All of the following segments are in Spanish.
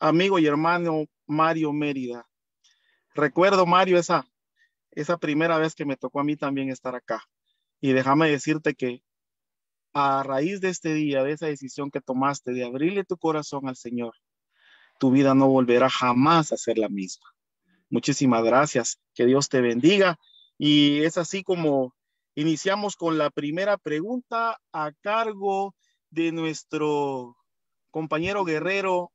amigo y hermano Mario Mérida. Recuerdo, Mario, esa, esa primera vez que me tocó a mí también estar acá. Y déjame decirte que a raíz de este día, de esa decisión que tomaste de abrirle tu corazón al Señor, tu vida no volverá jamás a ser la misma. Muchísimas gracias. Que Dios te bendiga. Y es así como iniciamos con la primera pregunta a cargo de nuestro compañero guerrero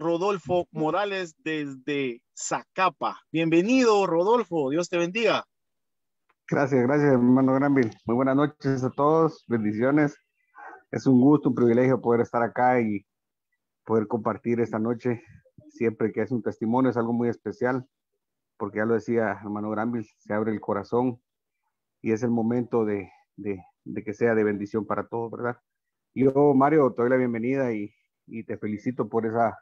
Rodolfo Morales desde Zacapa. Bienvenido, Rodolfo. Dios te bendiga. Gracias, gracias, hermano Granville. Muy buenas noches a todos. Bendiciones. Es un gusto, un privilegio poder estar acá y poder compartir esta noche. Siempre que es un testimonio, es algo muy especial, porque ya lo decía hermano Granville, se abre el corazón y es el momento de, que sea de bendición para todos, ¿verdad? Yo, Mario, te doy la bienvenida y te felicito por esa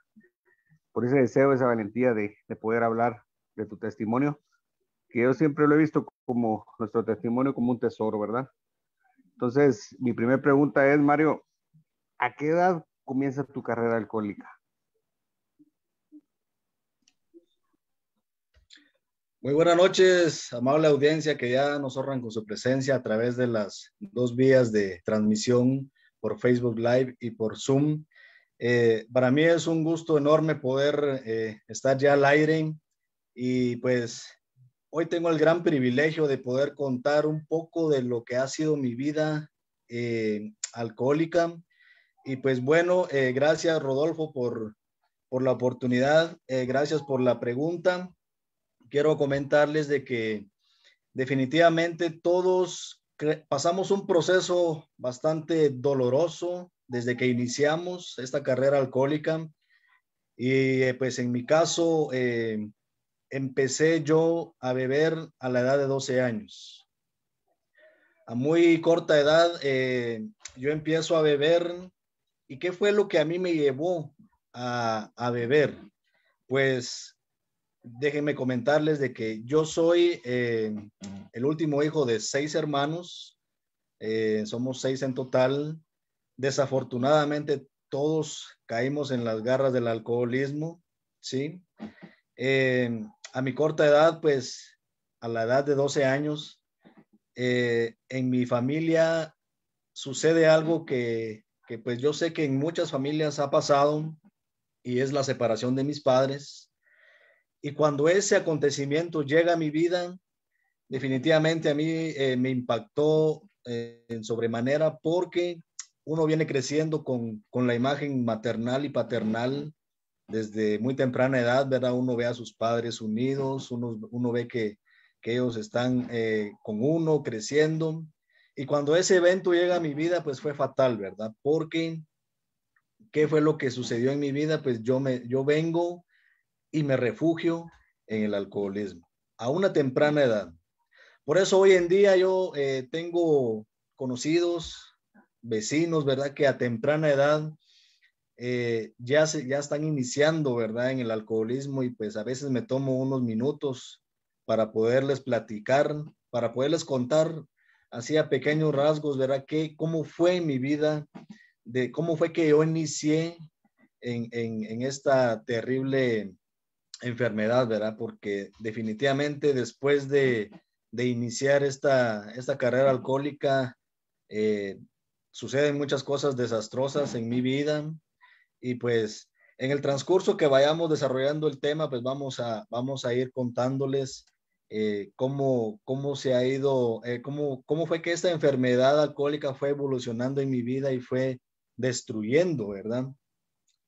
por ese deseo, esa valentía de, poder hablar de tu testimonio, que yo siempre lo he visto como nuestro testimonio como un tesoro, ¿verdad? Entonces, mi primera pregunta es, Mario, ¿a qué edad comienza tu carrera alcohólica? Muy buenas noches, amable audiencia que ya nos honran con su presencia a través de las dos vías de transmisión por Facebook Live y por Zoom. Eh, para mí es un gusto enorme poder eh, estar ya al aire y pues hoy tengo el gran privilegio de poder contar un poco de lo que ha sido mi vida eh, alcohólica. Y pues bueno, gracias Rodolfo por, por la oportunidad, gracias por la pregunta. Quiero comentarles de que definitivamente todos pasamos un proceso bastante doloroso, desde que iniciamos esta carrera alcohólica. Y eh, pues en mi caso, eh, empecé yo a beber a la edad de 12 años. A muy corta edad, eh, yo empiezo a beber. ¿Y qué fue lo que a mí me llevó a, beber? Pues déjenme comentarles de que yo soy el último hijo de seis hermanos. somos seis en total. Desafortunadamente, todos caímos en las garras del alcoholismo, ¿sí? Eh, a mi corta edad, pues a la edad de 12 años, eh, en mi familia sucede algo que, pues yo sé que en muchas familias ha pasado y es la separación de mis padres. Y cuando ese acontecimiento llega a mi vida, definitivamente a mí eh, me impactó en sobremanera porque uno viene creciendo con, la imagen maternal y paternal desde muy temprana edad, ¿verdad? Uno ve a sus padres unidos, uno, ve que, ellos están eh, con uno, creciendo. Y cuando ese evento llega a mi vida, pues fue fatal, ¿verdad? Porque, ¿qué fue lo que sucedió en mi vida? Pues yo, me, yo vengo y me refugio en el alcoholismo a una temprana edad. Por eso hoy en día yo eh, tengo conocidos, vecinos, ¿verdad? Que a temprana edad eh, ya, se, ya están iniciando, ¿verdad? En el alcoholismo y pues a veces me tomo unos minutos para poderles platicar, para poderles contar así a pequeños rasgos, ¿verdad? Que, ¿Cómo fue mi vida? De ¿Cómo fue que yo inicié en, en, esta terrible enfermedad, ¿verdad? Porque definitivamente después de, de iniciar esta, esta carrera alcohólica, eh, suceden muchas cosas desastrosas en mi vida y pues en el transcurso que vayamos desarrollando el tema, pues vamos a, vamos a ir contándoles eh, cómo, cómo se ha ido, eh, cómo, fue que esta enfermedad alcohólica fue evolucionando en mi vida y fue destruyendo, ¿verdad?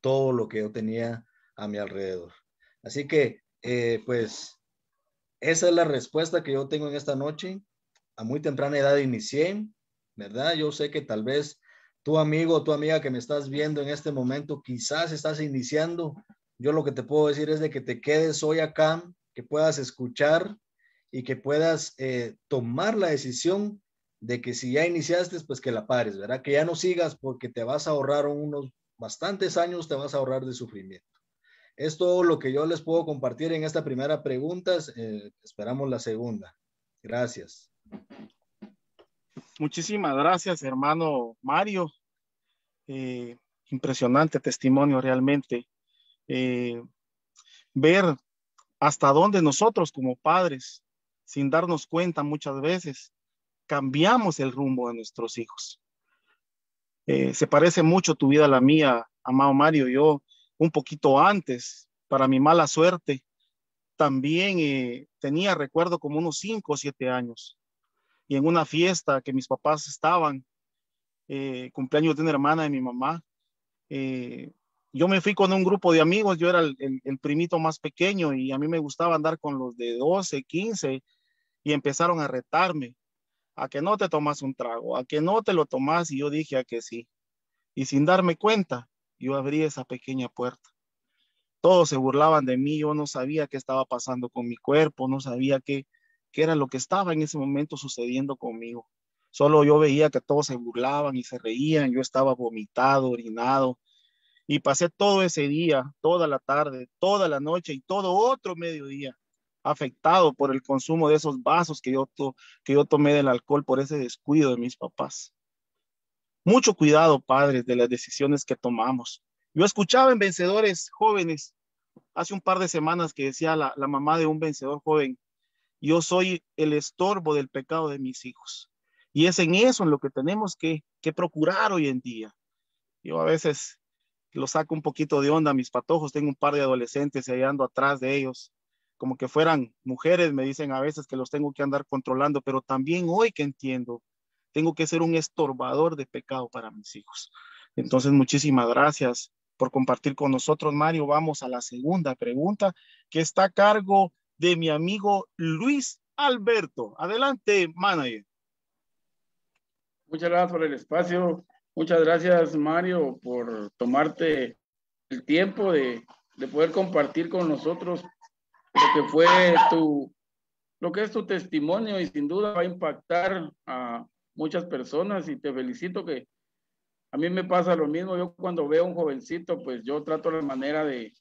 Todo lo que yo tenía a mi alrededor. Así que, eh, pues, esa es la respuesta que yo tengo en esta noche. A muy temprana edad inicié, ¿verdad? Yo sé que tal vez tu amigo o tu amiga que me estás viendo en este momento, quizás estás iniciando. Yo lo que te puedo decir es de que te quedes hoy acá, que puedas escuchar y que puedas eh, tomar la decisión de que si ya iniciaste, pues que la pares, ¿verdad? Que ya no sigas porque te vas a ahorrar unos bastantes años, te vas a ahorrar de sufrimiento. Es todo lo que yo les puedo compartir en esta primera pregunta. Eh, esperamos la segunda. Gracias. Muchísimas gracias, hermano Mario. Eh, impresionante testimonio realmente. Eh, ver hasta dónde nosotros como padres, sin darnos cuenta muchas veces, cambiamos el rumbo de nuestros hijos. Eh, se parece mucho tu vida a la mía, amado Mario. Yo un poquito antes, para mi mala suerte, también tenía, recuerdo, como unos cinco o siete años y en una fiesta que mis papás estaban, eh, cumpleaños de una hermana de mi mamá, eh, yo me fui con un grupo de amigos, yo era el, el, primito más pequeño y a mí me gustaba andar con los de 12, 15 y empezaron a retarme a que no te tomas un trago, a que no te lo tomas y yo dije a que sí. Y sin darme cuenta, yo abrí esa pequeña puerta. Todos se burlaban de mí, yo no sabía qué estaba pasando con mi cuerpo, no sabía qué, Qué era lo que estaba en ese momento sucediendo conmigo. Solo yo veía que todos se burlaban y se reían, yo estaba vomitado, orinado, y pasé todo ese día, toda la tarde, toda la noche y todo otro mediodía afectado por el consumo de esos vasos que yo, que yo tomé del alcohol por ese descuido de mis papás. Mucho cuidado, padres, de las decisiones que tomamos. Yo escuchaba en vencedores jóvenes hace un par de semanas que decía la mamá de un vencedor joven, yo soy el estorbo del pecado de mis hijos. Y es en eso en lo que tenemos que, procurar hoy en día. Yo a veces lo saco un poquito de onda, a mis patojos, tengo un par de adolescentes y ando atrás de ellos, como que fueran mujeres, me dicen a veces que los tengo que andar controlando, pero también hoy que entiendo, tengo que ser un estorbador de pecado para mis hijos. Entonces, muchísimas gracias por compartir con nosotros, Mario. Vamos a la segunda pregunta que está a cargo de mi amigo Luis Alberto. Adelante, manager. Muchas gracias por el espacio. Muchas gracias, Mario, por tomarte el tiempo de, poder compartir con nosotros lo que fue tu, lo que es tu testimonio y sin duda va a impactar a muchas personas y te felicito que a mí me pasa lo mismo. Yo cuando veo un jovencito, pues yo trato la manera de,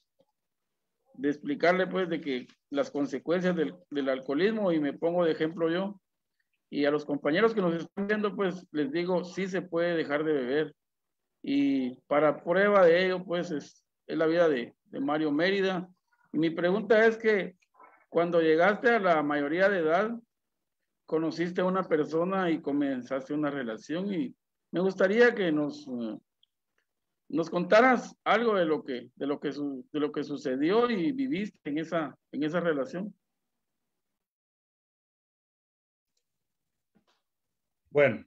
de explicarle pues de que las consecuencias del, alcoholismo y me pongo de ejemplo yo. Y a los compañeros que nos están viendo pues les digo, sí se puede dejar de beber. Y para prueba de ello pues es, la vida de, de Mario Mérida. Y mi pregunta es que cuando llegaste a la mayoría de edad, conociste a una persona y comenzaste una relación y me gustaría que nos eh, nos contarás algo de lo que, de lo que, lo que sucedió y viviste en esa, en esa relación. Bueno,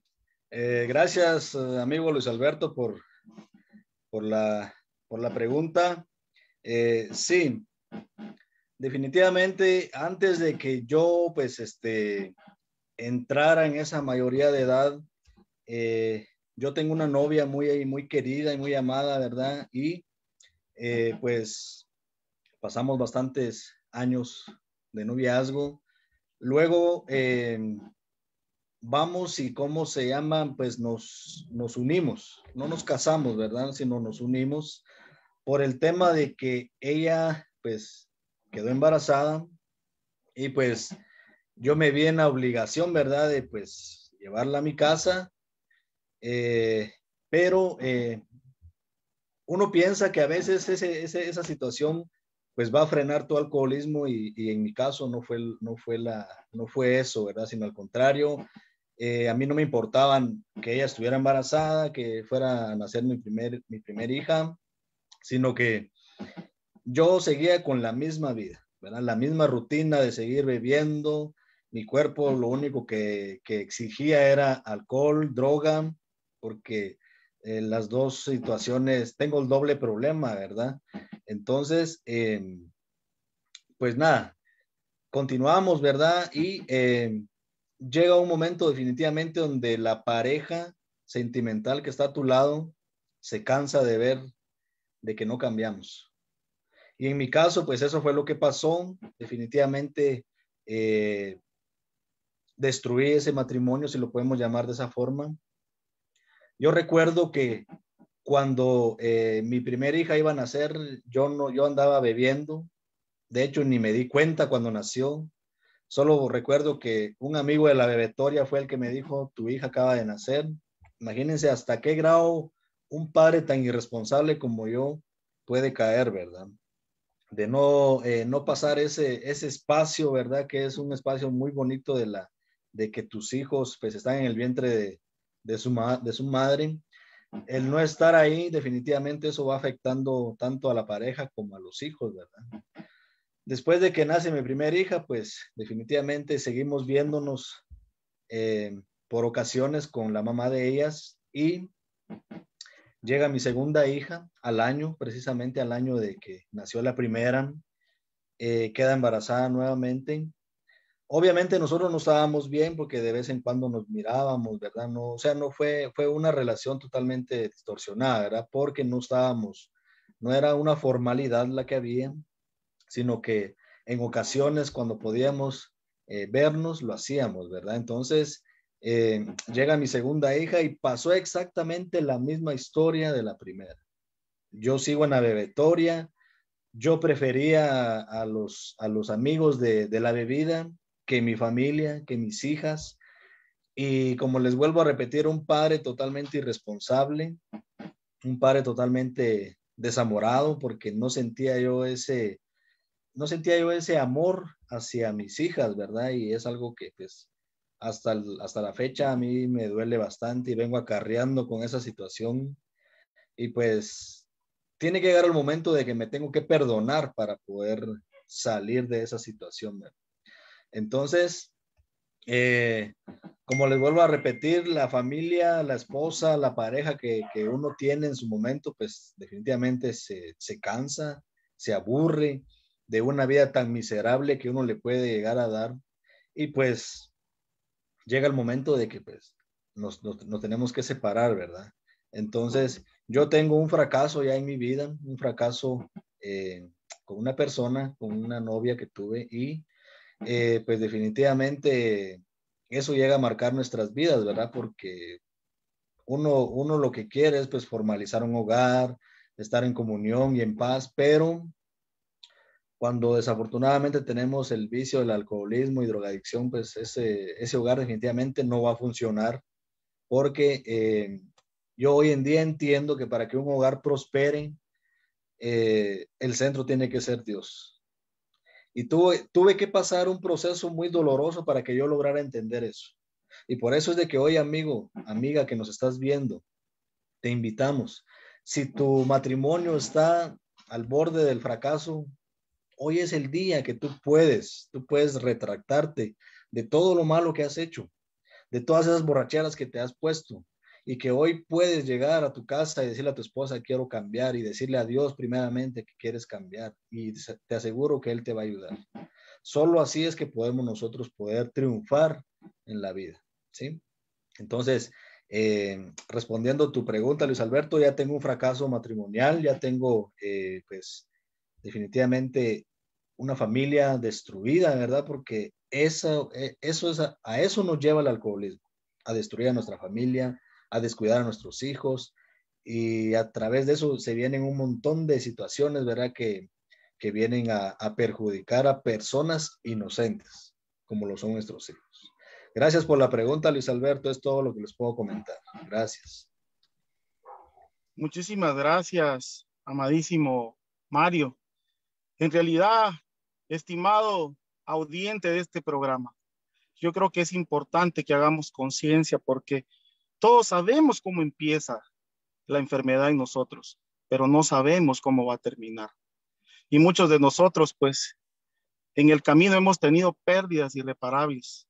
eh, gracias amigo Luis Alberto por, por, la, por la pregunta. Eh, sí, definitivamente antes de que yo pues este entrara en esa mayoría de edad, eh, yo tengo una novia muy, muy querida y muy amada, ¿verdad? Y eh, pues pasamos bastantes años de noviazgo. Luego em, vamos y cómo se llaman pues nos, nos unimos, no nos casamos, ¿verdad? Sino nos unimos por el tema de que ella pues quedó embarazada y pues yo me vi en la obligación, ¿verdad? De pues llevarla a mi casa eh, pero eh, uno piensa que a veces esa situación pues va a frenar tu alcoholismo y, en mi caso no fue, no, fue la, no fue eso, ¿verdad? Sino al contrario, eh, a mí no me importaban que ella estuviera embarazada, que fuera a nacer mi primer, mi primer hija, sino que yo seguía con la misma vida, La misma rutina de seguir bebiendo, mi cuerpo lo único que exigía era alcohol, droga, porque en eh, las dos situaciones, tengo el doble problema, ¿verdad? Entonces, em, pues nada, continuamos, ¿verdad? Y em, llega un momento definitivamente donde la pareja sentimental que está a tu lado se cansa de ver de que no cambiamos. Y en mi caso, pues eso fue lo que pasó. Definitivamente eh, destruí ese matrimonio, si lo podemos llamar de esa forma. Yo recuerdo que cuando eh, mi primera hija iba a nacer, yo, no, yo andaba bebiendo. De hecho, ni me di cuenta cuando nació. Solo recuerdo que un amigo de la bebetoria fue el que me dijo, tu hija acaba de nacer. Imagínense hasta qué grado un padre tan irresponsable como yo puede caer, ¿verdad? De no, eh, no pasar ese, ese espacio, ¿verdad? Que es un espacio muy bonito de, la, de que tus hijos pues están en el vientre de, de su, de su madre, el no estar ahí, definitivamente eso va afectando tanto a la pareja como a los hijos, ¿verdad? Después de que nace mi primera hija, pues definitivamente seguimos viéndonos eh, por ocasiones con la mamá de ellas y llega mi segunda hija al año, precisamente al año de que nació la primera, eh, queda embarazada nuevamente obviamente nosotros no estábamos bien porque de vez en cuando nos mirábamos, ¿verdad? No, o sea, no fue, fue una relación totalmente distorsionada, ¿verdad? Porque no estábamos, no era una formalidad la que había, sino que en ocasiones cuando podíamos eh, vernos, lo hacíamos, ¿verdad? Entonces, eh, llega mi segunda hija y pasó exactamente la misma historia de la primera. Yo sigo en la bebetoria, yo prefería a, los, a los amigos de, de la bebida que mi familia, que mis hijas. Y como les vuelvo a repetir, un padre totalmente irresponsable, un padre totalmente desamorado porque no sentía yo ese, no sentía yo ese amor hacia mis hijas, ¿verdad? Y es algo que pues hasta, hasta la fecha a mí me duele bastante y vengo acarreando con esa situación. Y pues tiene que llegar el momento de que me tengo que perdonar para poder salir de esa situación, ¿verdad? Entonces, eh, como les vuelvo a repetir, la familia, la esposa, la pareja que, que uno tiene en su momento, pues definitivamente se, cansa, se aburre de una vida tan miserable que uno le puede llegar a dar. Y pues llega el momento de que pues nos, nos, tenemos que separar, ¿verdad? Entonces, yo tengo un fracaso ya en mi vida, un fracaso eh, con una persona, con una novia que tuve y eh, pues definitivamente eso llega a marcar nuestras vidas, ¿verdad? Porque uno, lo que quiere es pues, formalizar un hogar, estar en comunión y en paz, pero cuando desafortunadamente tenemos el vicio del alcoholismo y drogadicción, pues ese, hogar definitivamente no va a funcionar porque eh, yo hoy en día entiendo que para que un hogar prospere, eh, el centro tiene que ser Dios. Y tuve, que pasar un proceso muy doloroso para que yo lograra entender eso. Y por eso es de que hoy, amigo, amiga que nos estás viendo, te invitamos. Si tu matrimonio está al borde del fracaso, hoy es el día que tú puedes, tú puedes retractarte de todo lo malo que has hecho, de todas esas borracheras que te has puesto, y que hoy puedes llegar a tu casa y decirle a tu esposa, quiero cambiar y decirle a Dios primeramente que quieres cambiar y te aseguro que Él te va a ayudar. Solo así es que podemos nosotros poder triunfar en la vida, ¿sí? Entonces, eh, respondiendo a tu pregunta, Luis Alberto, ya tengo un fracaso matrimonial, ya tengo, eh, pues, definitivamente una familia destruida, ¿verdad? Porque eso, eh, eso es a, a, eso nos lleva el alcoholismo, a destruir a nuestra familia, a descuidar a nuestros hijos y a través de eso se vienen un montón de situaciones, ¿verdad? Que, vienen a, a perjudicar a personas inocentes, como lo son nuestros hijos. Gracias por la pregunta, Luis Alberto. Es todo lo que les puedo comentar. Gracias. Muchísimas gracias, amadísimo Mario. En realidad, estimado audiente de este programa, yo creo que es importante que hagamos conciencia porque todos sabemos cómo empieza la enfermedad en nosotros, pero no sabemos cómo va a terminar. Y muchos de nosotros, pues, en el camino hemos tenido pérdidas irreparables.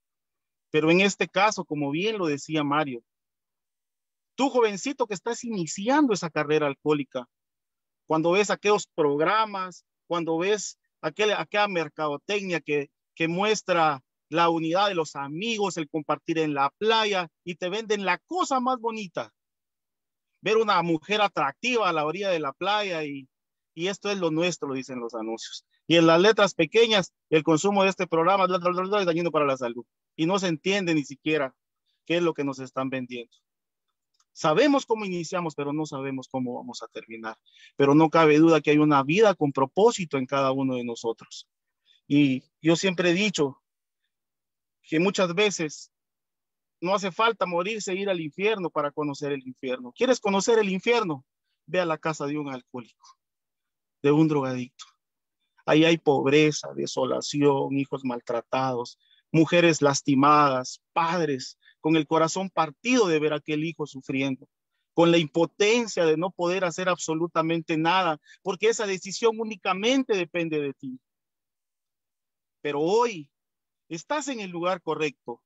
Pero en este caso, como bien lo decía Mario, tú jovencito que estás iniciando esa carrera alcohólica, cuando ves aquellos programas, cuando ves aquel, aquella mercadotecnia que, que muestra la unidad de los amigos, el compartir en la playa y te venden la cosa más bonita. Ver una mujer atractiva a la orilla de la playa y, esto es lo nuestro, dicen los anuncios. Y en las letras pequeñas, el consumo de este programa bla, es dañino para la salud. Y no se entiende ni siquiera qué es lo que nos están vendiendo. Sabemos cómo iniciamos, pero no sabemos cómo vamos a terminar. Pero no cabe duda que hay una vida con propósito en cada uno de nosotros. Y yo siempre he dicho, que muchas veces no hace falta morirse e ir al infierno para conocer el infierno. ¿Quieres conocer el infierno? Ve a la casa de un alcohólico, de un drogadicto. Ahí hay pobreza, desolación, hijos maltratados, mujeres lastimadas, padres con el corazón partido de ver a aquel hijo sufriendo, con la impotencia de no poder hacer absolutamente nada, porque esa decisión únicamente depende de ti. Pero hoy Estás en el lugar correcto.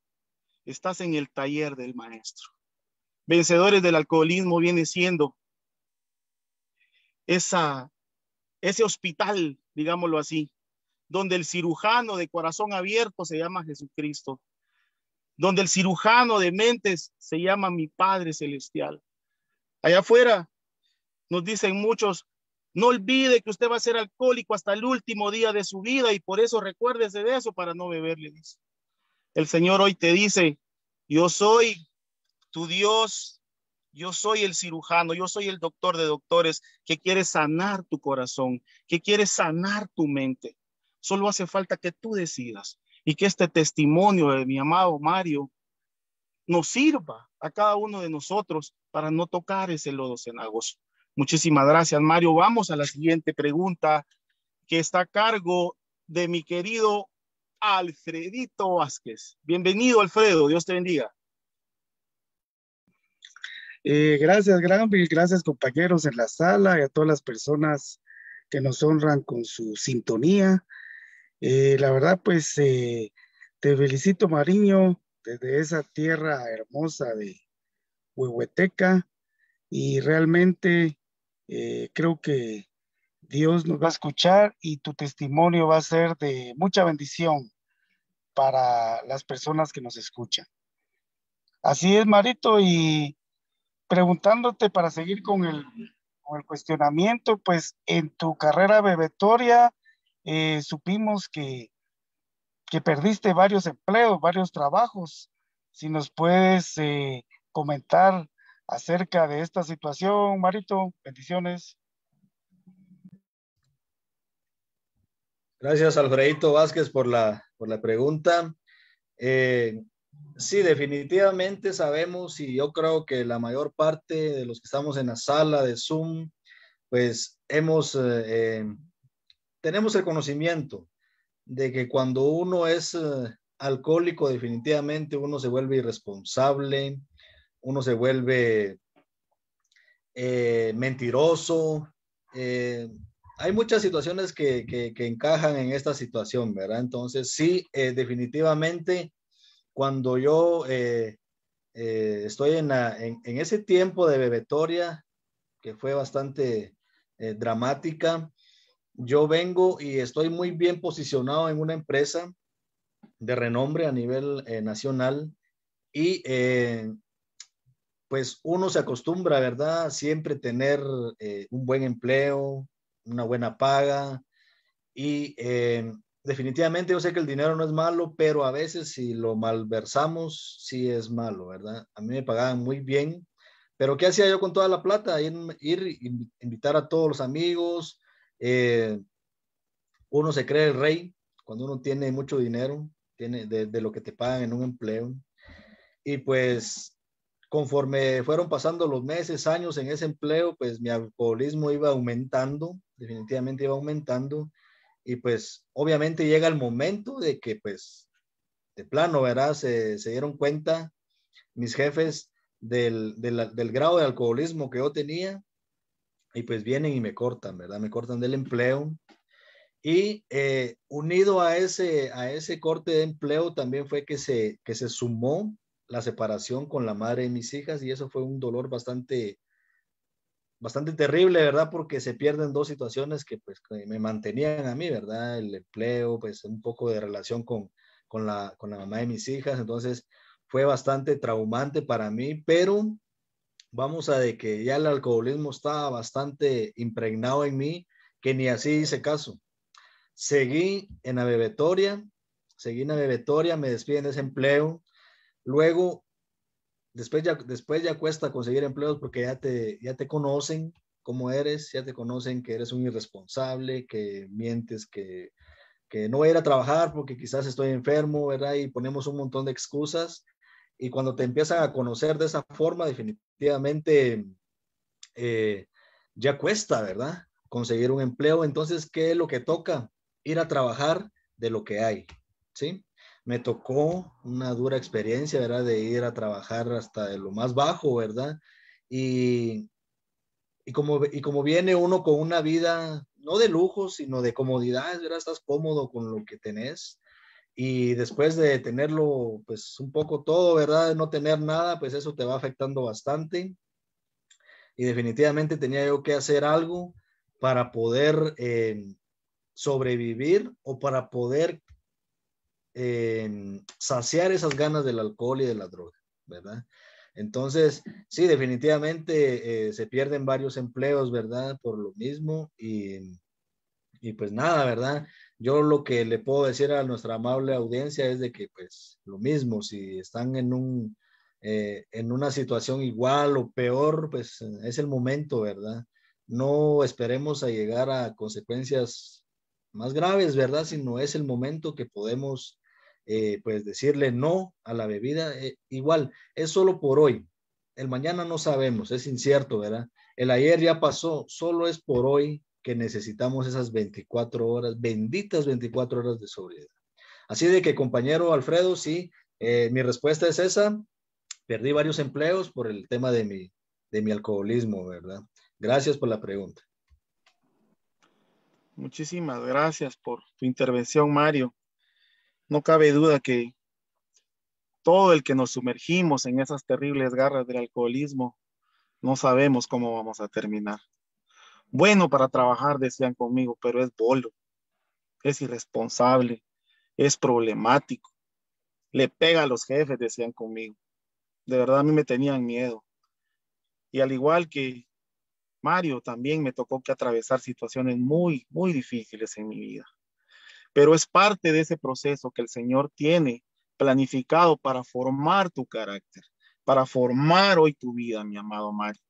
Estás en el taller del maestro. Vencedores del alcoholismo viene siendo esa, ese hospital, digámoslo así, donde el cirujano de corazón abierto se llama Jesucristo, donde el cirujano de mentes se llama mi Padre Celestial. Allá afuera nos dicen muchos, no olvide que usted va a ser alcohólico hasta el último día de su vida y por eso recuérdese de eso para no beberle. Dice. El Señor hoy te dice, yo soy tu Dios, yo soy el cirujano, yo soy el doctor de doctores que quiere sanar tu corazón, que quiere sanar tu mente. Solo hace falta que tú decidas y que este testimonio de mi amado Mario nos sirva a cada uno de nosotros para no tocar ese lodo cenagoso. Muchísimas gracias, Mario. Vamos a la siguiente pregunta que está a cargo de mi querido Alfredito Vázquez. Bienvenido, Alfredo. Dios te bendiga. Eh, gracias, Granville. Gracias, compañeros en la sala y a todas las personas que nos honran con su sintonía. Eh, la verdad, pues eh, te felicito, Mariño, desde esa tierra hermosa de Huehueteca. Y realmente eh, creo que Dios nos va a escuchar y tu testimonio va a ser de mucha bendición para las personas que nos escuchan. Así es, Marito, y preguntándote para seguir con el, cuestionamiento, pues en tu carrera bebetoria eh, supimos que, perdiste varios empleos, varios trabajos. Si nos puedes eh, comentar acerca de esta situación, Marito. Bendiciones. Gracias, Alfredito Vázquez, por la, por la pregunta. Eh, sí, definitivamente sabemos y yo creo que la mayor parte de los que estamos en la sala de Zoom, pues hemos, eh, eh, tenemos el conocimiento de que cuando uno es alcohólico, definitivamente uno se vuelve irresponsable, uno se vuelve eh, mentiroso. Eh, hay muchas situaciones que, encajan en esta situación, ¿verdad? Entonces, sí, eh, definitivamente, cuando yo estoy en, en, ese tiempo de bebetoria, que fue bastante dramática, yo vengo y estoy muy bien posicionado en una empresa de renombre a nivel nacional y pues uno se acostumbra, ¿verdad? Siempre tener eh, un buen empleo, una buena paga y eh, definitivamente yo sé que el dinero no es malo, pero a veces si lo malversamos, sí es malo, ¿verdad? A mí me pagaban muy bien, pero ¿qué hacía yo con toda la plata? Ir, ir invitar a todos los amigos, eh, uno se cree el rey cuando uno tiene mucho dinero, tiene de, de lo que te pagan en un empleo. Y pues conforme fueron pasando los meses, años en ese empleo, pues mi alcoholismo iba aumentando, definitivamente iba aumentando. Y pues obviamente llega el momento de que pues de plano, ¿verdad? Se, dieron cuenta mis jefes del, del, grado de alcoholismo que yo tenía y pues vienen y me cortan, ¿verdad? Me cortan del empleo. Y eh, unido a ese, a ese corte de empleo también fue que se, que se sumó la separación con la madre de mis hijas y eso fue un dolor bastante, bastante terrible, ¿verdad? Porque se pierden dos situaciones que pues me mantenían a mí, ¿verdad? El empleo, pues un poco de relación con, con, la, con la mamá de mis hijas, entonces fue bastante traumante para mí, pero vamos a de que ya el alcoholismo estaba bastante impregnado en mí, que ni así hice caso. Seguí en la bebetoria, seguí en la bebetoria, me despiden de ese empleo, Luego, después ya, después ya cuesta conseguir empleos porque ya te, ya te conocen cómo eres, ya te conocen que eres un irresponsable, que mientes, que, que no voy a ir a trabajar porque quizás estoy enfermo, ¿verdad? Y ponemos un montón de excusas. Y cuando te empiezan a conocer de esa forma, definitivamente eh, ya cuesta, ¿verdad? Conseguir un empleo. Entonces, ¿qué es lo que toca? Ir a trabajar de lo que hay, ¿sí? me tocó una dura experiencia, ¿verdad? De ir a trabajar hasta lo más bajo, ¿verdad? Y, como, y como viene uno con una vida, no de lujo, sino de comodidades, ¿verdad? Estás cómodo con lo que tenés. Y después de tenerlo, pues un poco todo, ¿verdad? De No tener nada, pues eso te va afectando bastante. Y definitivamente tenía yo que hacer algo para poder eh, sobrevivir o para poder saciar esas ganas del alcohol y de la droga, ¿verdad? Entonces, sí, definitivamente eh, se pierden varios empleos, ¿verdad? Por lo mismo y, pues nada, ¿verdad? Yo lo que le puedo decir a nuestra amable audiencia es de que pues lo mismo, si están en un... Eh, en una situación igual o peor, pues es el momento, ¿verdad? No esperemos a llegar a consecuencias más graves, ¿verdad? Sino es el momento que podemos eh, pues decirle no a la bebida, eh, igual, es solo por hoy. El mañana no sabemos, es incierto, ¿verdad? El ayer ya pasó, solo es por hoy que necesitamos esas 24 horas, benditas 24 horas de sobriedad. Así de que, compañero Alfredo, sí, eh, mi respuesta es esa. Perdí varios empleos por el tema de mi, de mi alcoholismo, ¿verdad? Gracias por la pregunta. Muchísimas gracias por tu intervención, Mario no cabe duda que todo el que nos sumergimos en esas terribles garras del alcoholismo, no sabemos cómo vamos a terminar. Bueno para trabajar, decían conmigo, pero es bolo, es irresponsable, es problemático, le pega a los jefes, decían conmigo. De verdad a mí me tenían miedo. Y al igual que Mario, también me tocó que atravesar situaciones muy, muy difíciles en mi vida pero es parte de ese proceso que el Señor tiene planificado para formar tu carácter, para formar hoy tu vida, mi amado Mario.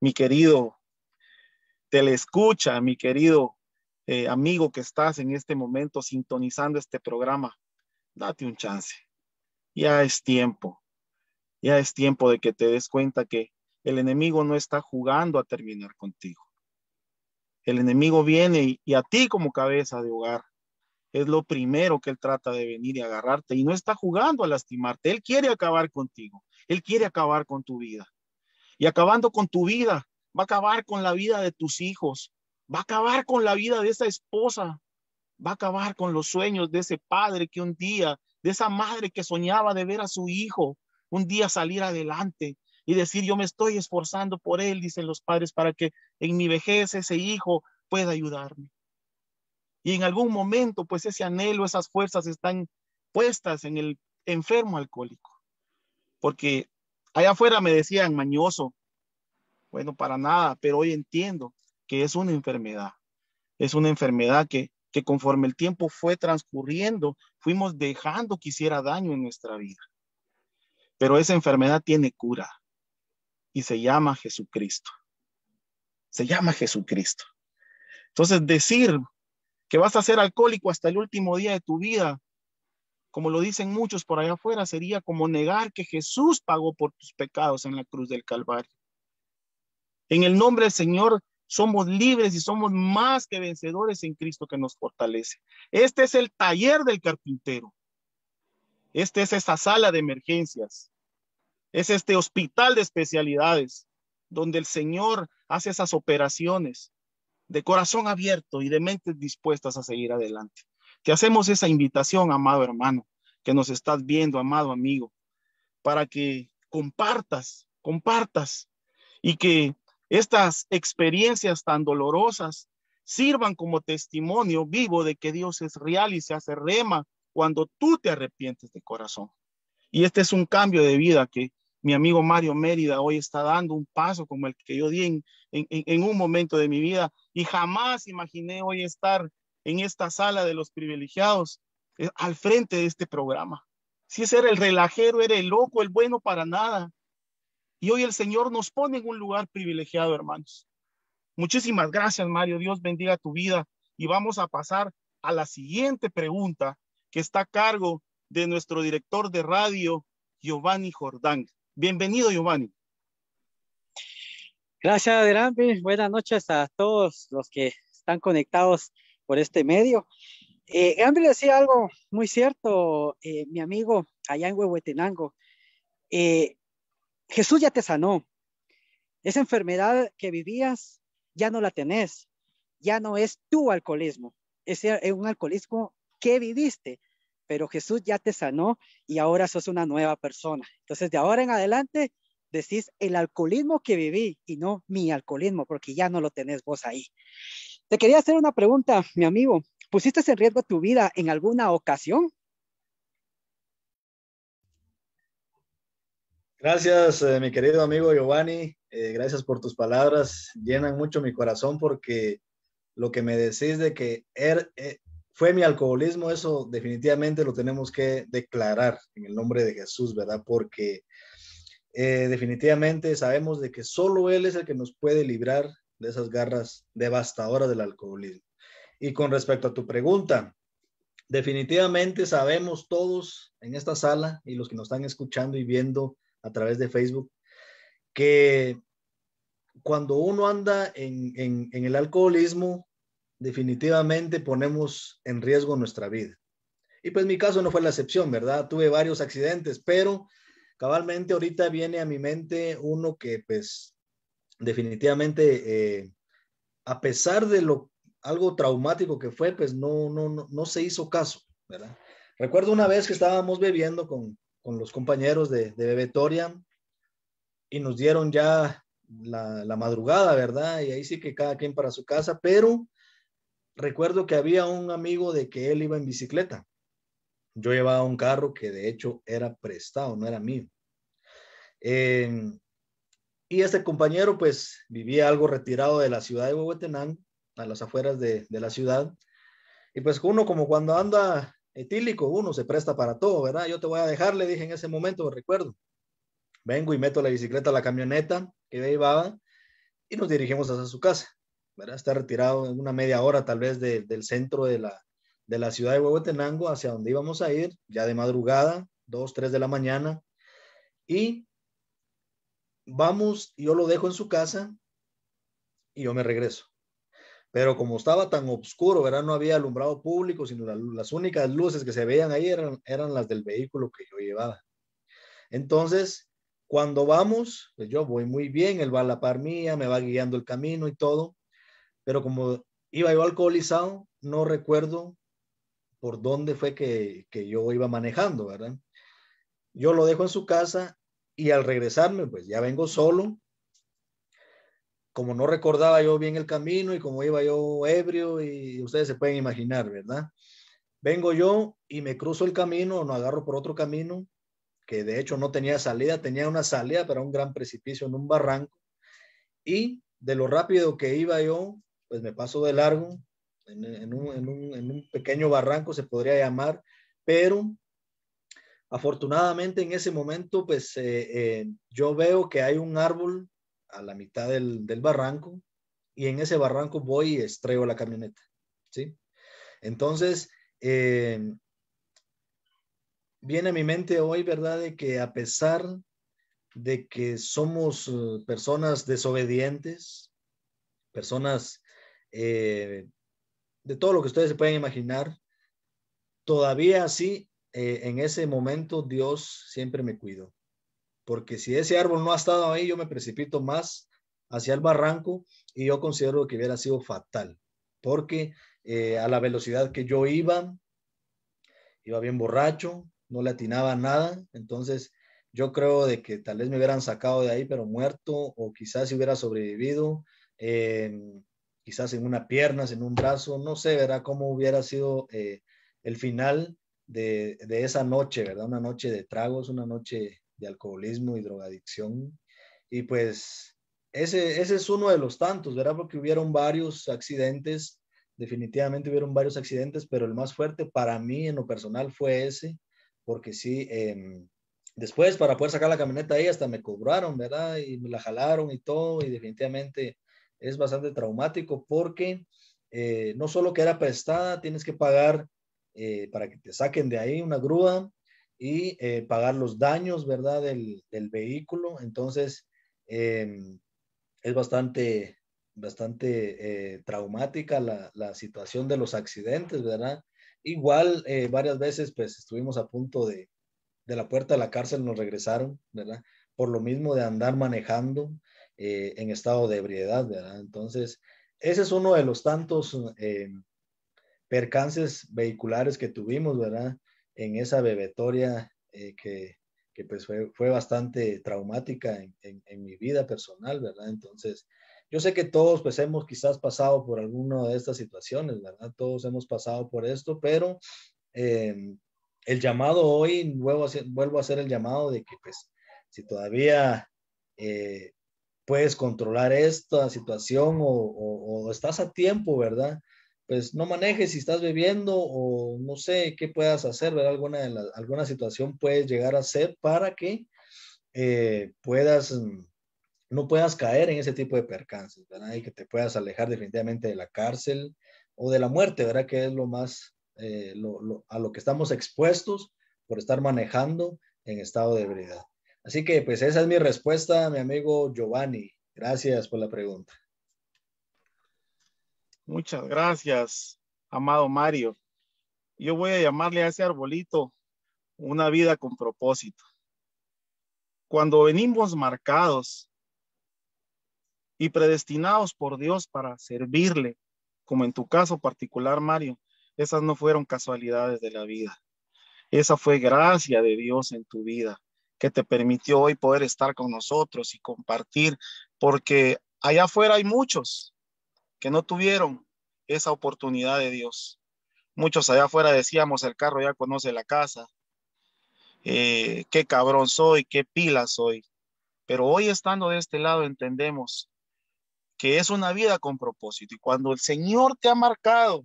Mi querido, te escucha, mi querido eh, amigo que estás en este momento sintonizando este programa, date un chance. Ya es tiempo, ya es tiempo de que te des cuenta que el enemigo no está jugando a terminar contigo. El enemigo viene y a ti como cabeza de hogar es lo primero que él trata de venir y agarrarte y no está jugando a lastimarte. Él quiere acabar contigo, él quiere acabar con tu vida. Y acabando con tu vida, va a acabar con la vida de tus hijos, va a acabar con la vida de esa esposa, va a acabar con los sueños de ese padre que un día, de esa madre que soñaba de ver a su hijo un día salir adelante y decir, yo me estoy esforzando por él, dicen los padres, para que en mi vejez ese hijo pueda ayudarme. Y en algún momento, pues ese anhelo, esas fuerzas están puestas en el enfermo alcohólico. Porque allá afuera me decían mañoso. Bueno, para nada, pero hoy entiendo que es una enfermedad. Es una enfermedad que, que conforme el tiempo fue transcurriendo, fuimos dejando que hiciera daño en nuestra vida. Pero esa enfermedad tiene cura y se llama Jesucristo. Se llama Jesucristo. Entonces, decir que vas a ser alcohólico hasta el último día de tu vida, como lo dicen muchos por allá afuera, sería como negar que Jesús pagó por tus pecados en la cruz del Calvario. En el nombre del Señor somos libres y somos más que vencedores en Cristo que nos fortalece. Este es el taller del carpintero. Esta es esa sala de emergencias. Es este hospital de especialidades donde el Señor hace esas operaciones de corazón abierto y de mentes dispuestas a seguir adelante. Te hacemos esa invitación, amado hermano, que nos estás viendo, amado amigo, para que compartas, compartas y que estas experiencias tan dolorosas sirvan como testimonio vivo de que Dios es real y se hace rema cuando tú te arrepientes de corazón. Y este es un cambio de vida que mi amigo Mario Mérida hoy está dando un paso como el que yo di en, un momento de mi vida y jamás imaginé hoy estar en esta sala de los privilegiados eh, al frente de este programa. Si ese era el relajero, era el loco, el bueno para nada. Y hoy el Señor nos pone en un lugar privilegiado, hermanos. Muchísimas gracias, Mario. Dios bendiga tu vida. Y vamos a pasar a la siguiente pregunta que está a cargo de nuestro director de radio, Giovanni Jordán. Bienvenido, Giovanni. Gracias, Adelante. Buenas noches a todos los que están conectados por este medio. Eh, decía algo muy cierto, eh, mi amigo allá en Huehuetenango. Eh, Jesús ya te sanó. Esa enfermedad que vivías ya no la tenés. Ya no es tu alcoholismo. Es un alcoholismo que viviste pero Jesús ya te sanó y ahora sos una nueva persona. Entonces, de ahora en adelante, decís el alcoholismo que viví y no mi alcoholismo, porque ya no lo tenés vos ahí. Te quería hacer una pregunta, mi amigo. ¿Pusiste en riesgo tu vida en alguna ocasión? Gracias, eh, mi querido amigo Giovanni. Eh, gracias por tus palabras. Llenan mucho mi corazón porque lo que me decís de que er, eh, fue mi alcoholismo, eso definitivamente lo tenemos que declarar en el nombre de Jesús, ¿verdad? Porque eh, definitivamente sabemos de que solo Él es el que nos puede librar de esas garras devastadoras del alcoholismo. Y con respecto a tu pregunta, definitivamente sabemos todos en esta sala y los que nos están escuchando y viendo a través de Facebook que cuando uno anda en el alcoholismo, definitivamente ponemos en riesgo nuestra vida. Y pues mi caso no fue la excepción, ¿verdad? Tuve varios accidentes, pero cabalmente ahorita viene a mi mente uno que pues definitivamente, eh, a pesar de lo algo traumático que fue, pues no, no, no, se hizo caso, ¿verdad? Recuerdo una vez que estábamos bebiendo con, los compañeros de, de Bebetoria y nos dieron ya la, la, madrugada, ¿verdad? Y ahí sí que cada quien para su casa, pero recuerdo que había un amigo de que él iba en bicicleta. Yo llevaba un carro que de hecho era prestado, no era mío. Em, y este compañero pues vivía algo retirado de la ciudad de Huehuetenango, a las afueras de, la ciudad. Y pues uno como cuando anda etílico, uno se presta para todo, ¿verdad? Yo te voy a dejar, le dije en ese momento, recuerdo. Vengo y meto la bicicleta a la camioneta que llevaba y nos dirigimos hacia su casa. Está retirado en una media hora tal vez del centro de la, de la ciudad de Huehuetenango hacia donde íbamos a ir, ya de madrugada, 2, 3 de la mañana. Y vamos, yo lo dejo en su casa y yo me regreso. Pero como estaba tan oscuro, ¿verdad? No había alumbrado público, sino las únicas luces que se veían ahí eran, eran las del vehículo que yo llevaba. Entonces, cuando vamos, pues yo voy muy bien, él va a la par mía, me va guiando el camino y todo pero como iba yo alcoholizado, no recuerdo por dónde fue que, yo iba manejando, ¿verdad? Yo lo dejo en su casa y al regresarme, pues ya vengo solo. Como no recordaba yo bien el camino y como iba yo ebrio y ustedes se pueden imaginar, ¿verdad? Vengo yo y me cruzo el camino, o no agarro por otro camino, que de hecho no tenía salida, tenía una salida para un gran precipicio en un barranco. Y de lo rápido que iba yo, pues me paso de largo, en, un, pequeño barranco se podría llamar, pero afortunadamente en ese momento, pues eh, eh, yo veo que hay un árbol a la mitad del, barranco y en ese barranco voy y estreo la camioneta, ¿sí? Entonces, eh, viene a mi mente hoy, ¿verdad? De que a pesar de que somos personas desobedientes, personas eh, de todo lo que ustedes se pueden imaginar, todavía así, eh, en ese momento Dios siempre me cuidó. Porque si ese árbol no ha estado ahí, yo me precipito más hacia el barranco y yo considero que hubiera sido fatal. Porque eh, a la velocidad que yo iba, iba bien borracho, no le atinaba nada. Entonces, yo creo de que tal vez me hubieran sacado de ahí, pero muerto, o quizás si hubiera sobrevivido. Eh, quizás en una pierna, en un brazo, no sé, verá cómo hubiera sido eh, el final de, de, esa noche, ¿verdad? Una noche de tragos, una noche de alcoholismo y drogadicción. Y pues ese, ese es uno de los tantos, ¿verdad? Porque hubieron varios accidentes, definitivamente hubieron varios accidentes, pero el más fuerte para mí en lo personal fue ese, porque sí, em, después para poder sacar la camioneta ahí hasta me cobraron, ¿verdad? Y me la jalaron y todo, y definitivamente es bastante traumático porque eh, no solo que era prestada, tienes que pagar eh, para que te saquen de ahí una grúa y eh, pagar los daños, ¿verdad? Del, vehículo. Entonces, em, es bastante, bastante traumática la, situación de los accidentes, ¿verdad? Igual, varias veces, pues estuvimos a punto de, de la puerta de la cárcel, nos regresaron, ¿verdad? Por lo mismo de andar manejando. Eh, en estado de ebriedad, ¿verdad? Entonces, ese es uno de los tantos eh, percances vehiculares que tuvimos, ¿verdad? En esa bebetoria eh, que, que pues fue, fue, bastante traumática en, en, mi vida personal, ¿verdad? Entonces, yo sé que todos pues hemos quizás pasado por alguna de estas situaciones, ¿verdad? Todos hemos pasado por esto, pero el llamado hoy, vuelvo a, hacer, vuelvo a hacer el llamado de que pues si todavía eh, puedes controlar esta situación o, estás a tiempo, ¿verdad? Pues no manejes si estás bebiendo o no sé qué puedas hacer, ¿verdad? Alguna, alguna situación puedes llegar a ser para que eh, puedas, mm, no puedas caer en ese tipo de percances, ¿verdad? Y que te puedas alejar definitivamente de la cárcel o de la muerte, ¿verdad? Que es lo más, eh, a lo que estamos expuestos por estar manejando en estado de ebriedad. Así que pues esa es mi respuesta, mi amigo Giovanni. Gracias por la pregunta. Muchas gracias, amado Mario. Yo voy a llamarle a ese arbolito una vida con propósito. Cuando venimos marcados y predestinados por Dios para servirle, como en tu caso particular, Mario, esas no fueron casualidades de la vida. Esa fue gracia de Dios en tu vida que te permitió hoy poder estar con nosotros y compartir, porque allá afuera hay muchos que no tuvieron esa oportunidad de Dios. Muchos allá afuera decíamos, el carro ya conoce la casa, eh, qué cabrón soy, qué pila soy. Pero hoy estando de este lado entendemos que es una vida con propósito. Y cuando el Señor te ha marcado,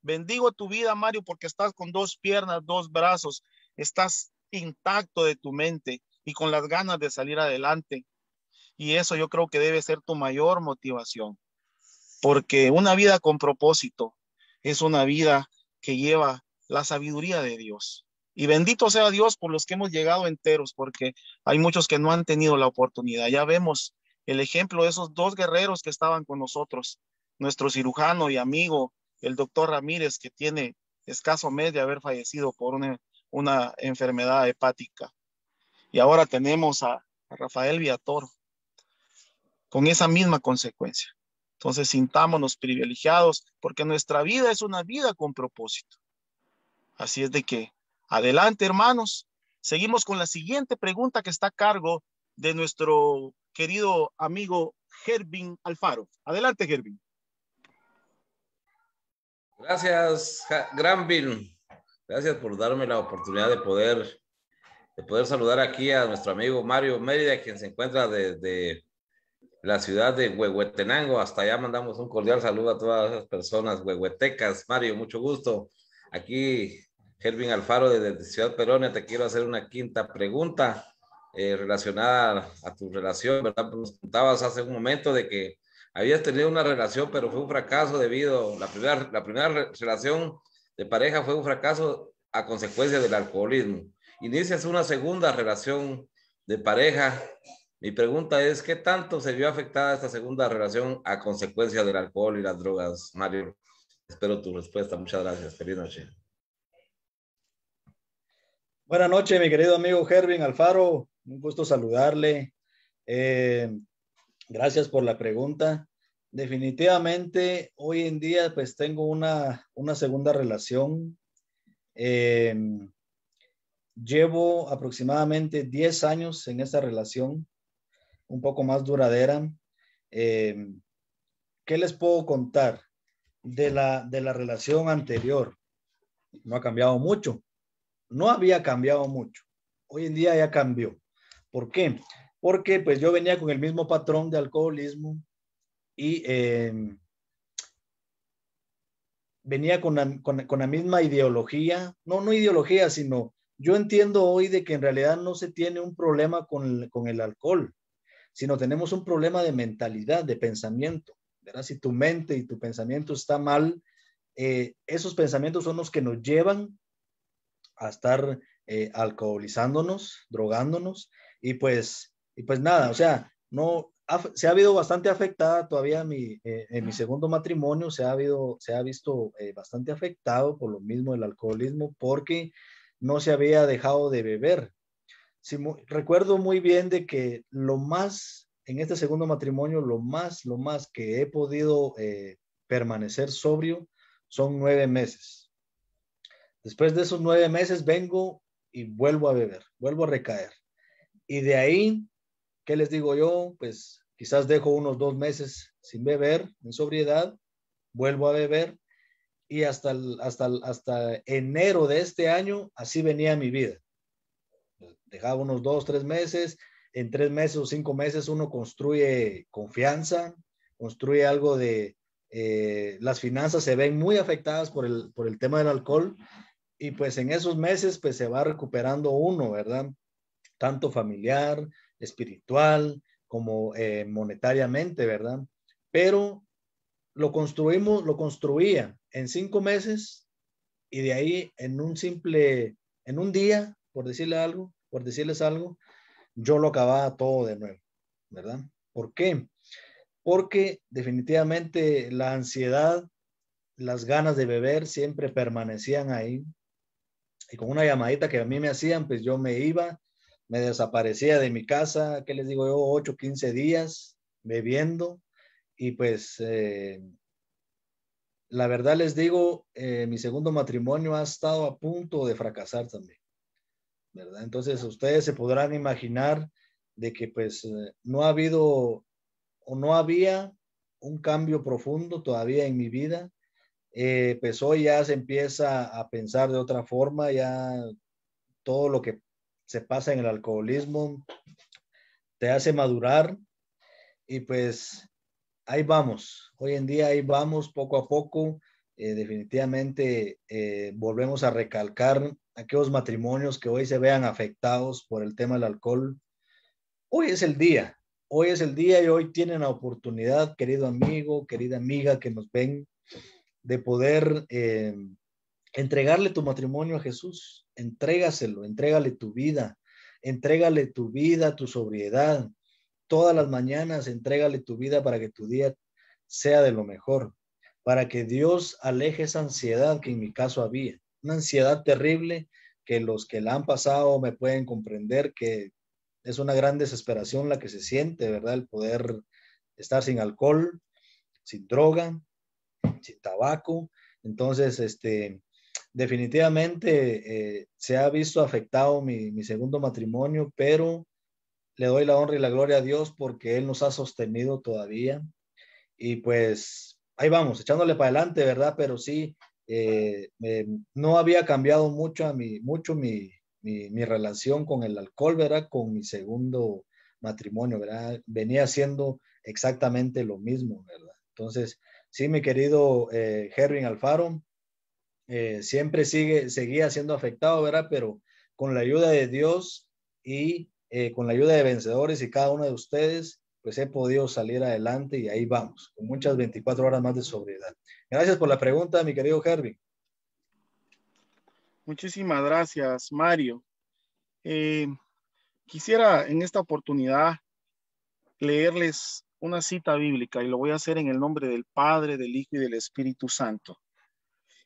bendigo tu vida, Mario, porque estás con dos piernas, dos brazos, estás intacto de tu mente y con las ganas de salir adelante. Y eso yo creo que debe ser tu mayor motivación, porque una vida con propósito es una vida que lleva la sabiduría de Dios. Y bendito sea Dios por los que hemos llegado enteros, porque hay muchos que no han tenido la oportunidad. Ya vemos el ejemplo de esos dos guerreros que estaban con nosotros, nuestro cirujano y amigo, el doctor Ramírez, que tiene escaso mes de haber fallecido por una una enfermedad hepática. Y ahora tenemos a, Rafael Viator con esa misma consecuencia. Entonces sintámonos privilegiados porque nuestra vida es una vida con propósito. Así es de que, adelante hermanos, seguimos con la siguiente pregunta que está a cargo de nuestro querido amigo Gervin Alfaro. Adelante, Gervin. Gracias, Granville. Gracias por darme la oportunidad de poder, de poder saludar aquí a nuestro amigo Mario Mérida, quien se encuentra desde la ciudad de Huehuetenango. Hasta allá mandamos un cordial saludo a todas las personas huehuetecas. Mario, mucho gusto. Aquí, Gervin Alfaro desde Ciudad Perón, te quiero hacer una quinta pregunta. Eh, relacionada a tu relación, ¿verdad? Nos contabas hace un momento de que habías tenido una relación, pero fue un fracaso debido, la primera, la primera relación de pareja fue un fracaso a consecuencia del alcoholismo. Inicias una segunda relación de pareja. Mi pregunta es, ¿qué tanto se vio afectada esta segunda relación a consecuencia del alcohol y las drogas, Mario? Espero tu respuesta. Muchas gracias. Feliz noche. Buenas noches, mi querido amigo Hervin Alfaro. Un gusto saludarle. Eh, gracias por la pregunta. Definitivamente, hoy en día pues tengo una, una segunda relación. Em, llevo aproximadamente 10 años en esta relación, un poco más duradera. Em, ¿Qué les puedo contar de la, de la relación anterior? No ha cambiado mucho. No había cambiado mucho. Hoy en día ya cambió. ¿Por qué? Porque pues yo venía con el mismo patrón de alcoholismo, y em, venía con la, misma ideología, no, no ideología, sino yo entiendo hoy de que en realidad no se tiene un problema con el, con el alcohol, sino tenemos un problema de mentalidad, de pensamiento. verás, Si tu mente y tu pensamiento está mal, eh, esos pensamientos son los que nos llevan a estar eh, alcoholizándonos, drogándonos y pues, y pues nada, o sea, no, se ha habido bastante afectada todavía mi, eh, en mi segundo matrimonio, se ha, habido, se ha visto eh, bastante afectado por lo mismo el alcoholismo porque no se había dejado de beber. Si, recuerdo muy bien de que lo más, en este segundo matrimonio, lo más, lo más que he podido eh, permanecer sobrio son nueve meses. Después de esos nueve meses vengo y vuelvo a beber, vuelvo a recaer. Y de ahí ¿Qué les digo yo? Pues quizás dejo unos dos meses sin beber, en sobriedad, vuelvo a beber y hasta, hasta, enero de este año así venía mi vida. Dejaba unos dos, tres meses, en tres meses o cinco meses uno construye confianza, construye algo de... Eh, las finanzas se ven muy afectadas por el, por el tema del alcohol y pues en esos meses pues se va recuperando uno, ¿verdad? Tanto familiar, espiritual, como eh, monetariamente, ¿verdad? Pero lo construimos, lo construía en cinco meses y de ahí en un simple, en un día, por decirle algo, por decirles algo, yo lo acababa todo de nuevo, ¿verdad? ¿Por qué? Porque definitivamente la ansiedad, las ganas de beber siempre permanecían ahí. Y con una llamadita que a mí me hacían, pues yo me iba me desaparecía de mi casa, ¿qué les digo yo? 8, 15 días bebiendo y pues eh, la verdad les digo, eh, mi segundo matrimonio ha estado a punto de fracasar también, ¿verdad? Entonces ustedes se podrán imaginar de que pues eh, no ha habido o no había un cambio profundo todavía en mi vida. pues hoy ya se empieza a pensar de otra forma, ya todo lo que se pasa en el alcoholismo, te hace madurar y pues ahí vamos. Hoy en día ahí vamos poco a poco. Eh, definitivamente eh, volvemos a recalcar aquellos matrimonios que hoy se vean afectados por el tema del alcohol. Hoy es el día, hoy es el día y hoy tienen la oportunidad, querido amigo, querida amiga que nos ven, de poder eh, entregarle tu matrimonio a Jesús, Entrégaselo, entrégale tu vida, entrégale tu vida, tu sobriedad. Todas las mañanas entrégale tu vida para que tu día sea de lo mejor, para que Dios aleje esa ansiedad que en mi caso había, una ansiedad terrible que los que la han pasado me pueden comprender que es una gran desesperación la que se siente, ¿verdad? El poder estar sin alcohol, sin droga, sin tabaco. Entonces, este, definitivamente eh, se ha visto afectado mi, segundo matrimonio, pero le doy la honra y la gloria a Dios porque Él nos ha sostenido todavía. Y pues ahí vamos, echándole para adelante, ¿verdad? Pero sí, eh, eh, no había cambiado mucho, a mí mucho mi, relación con el alcohol, ¿verdad? Con mi segundo matrimonio, ¿verdad? Venía siendo exactamente lo mismo, ¿verdad? Entonces, sí, mi querido Herwin Alfaro, eh, siempre sigue, seguía siendo afectado, ¿verdad? Pero con la ayuda de Dios y eh, con la ayuda de vencedores y cada uno de ustedes, pues he podido salir adelante y ahí vamos, con muchas 24 horas más de sobriedad. Gracias por la pregunta, mi querido Herbie. Muchísimas gracias, Mario. Eh, quisiera en esta oportunidad leerles una cita bíblica y lo voy a hacer en el nombre del Padre, del Hijo y del Espíritu Santo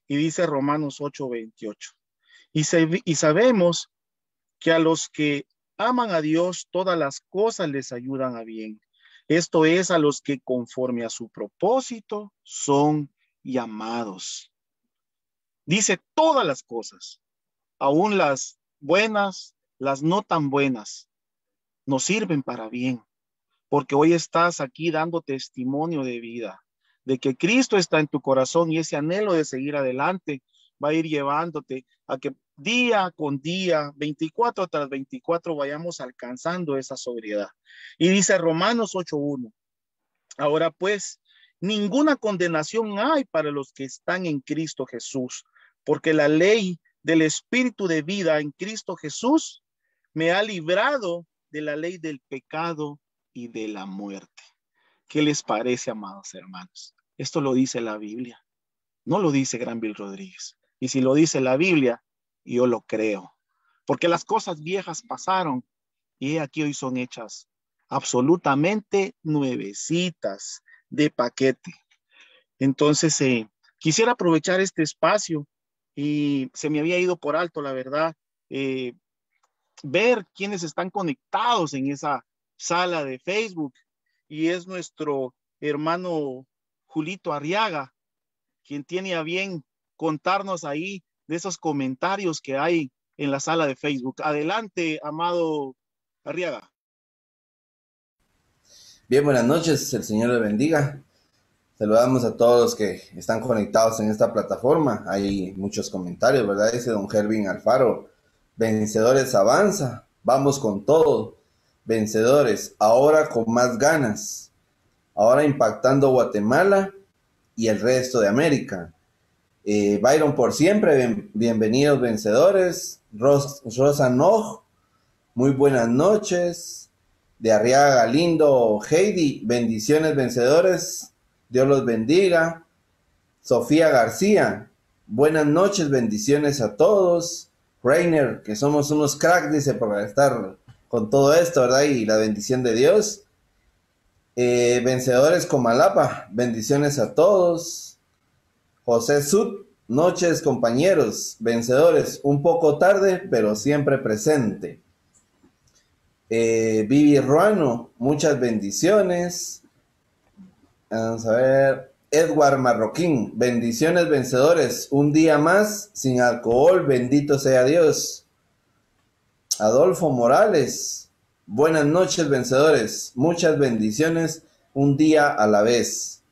y dice Romanos 8:28. Y, y sabemos que a los que aman a Dios, todas las cosas les ayudan a bien. Esto es a los que conforme a su propósito son llamados. Dice todas las cosas, aún las buenas, las no tan buenas, nos sirven para bien, porque hoy estás aquí dando testimonio de vida de que Cristo está en tu corazón y ese anhelo de seguir adelante va a ir llevándote a que día con día, 24 tras 24, vayamos alcanzando esa sobriedad. Y dice Romanos 8.1, ahora pues, ninguna condenación hay para los que están en Cristo Jesús, porque la ley del Espíritu de vida en Cristo Jesús me ha librado de la ley del pecado y de la muerte. ¿Qué les parece, amados hermanos? Esto lo dice la Biblia. No lo dice Granville Rodríguez. Y si lo dice la Biblia, yo lo creo. Porque las cosas viejas pasaron y aquí hoy son hechas absolutamente nuevecitas de paquete. Entonces, eh, quisiera aprovechar este espacio y se me había ido por alto, la verdad, eh, ver quiénes están conectados en esa sala de Facebook y es nuestro hermano Julito Arriaga, quien tiene a bien contarnos ahí de esos comentarios que hay en la sala de Facebook. Adelante, amado Arriaga. Bien, buenas noches, el Señor le bendiga. Saludamos a todos los que están conectados en esta plataforma. Hay muchos comentarios, ¿verdad? Dice don Gervin Alfaro, vencedores avanza, vamos con todo vencedores, ahora con más ganas, ahora impactando Guatemala y el resto de América. Eh, Byron por siempre, bienvenidos vencedores. Ros, Rosa muy buenas noches. De Arriaga lindo. Heidi, bendiciones vencedores. Dios los bendiga. Sofía García, buenas noches, bendiciones a todos. Rainer, que somos unos crack, dice, por estar con todo esto, ¿verdad? Y la bendición de Dios. Eh, vencedores Comalapa, bendiciones a todos. José Sud, noches compañeros, vencedores, un poco tarde, pero siempre presente. Eh, Vivi Ruano, muchas bendiciones. Vamos a ver. Edward Marroquín, bendiciones vencedores, un día más sin alcohol, bendito sea Dios. Adolfo Morales. Buenas noches, vencedores. Muchas bendiciones un día a la vez.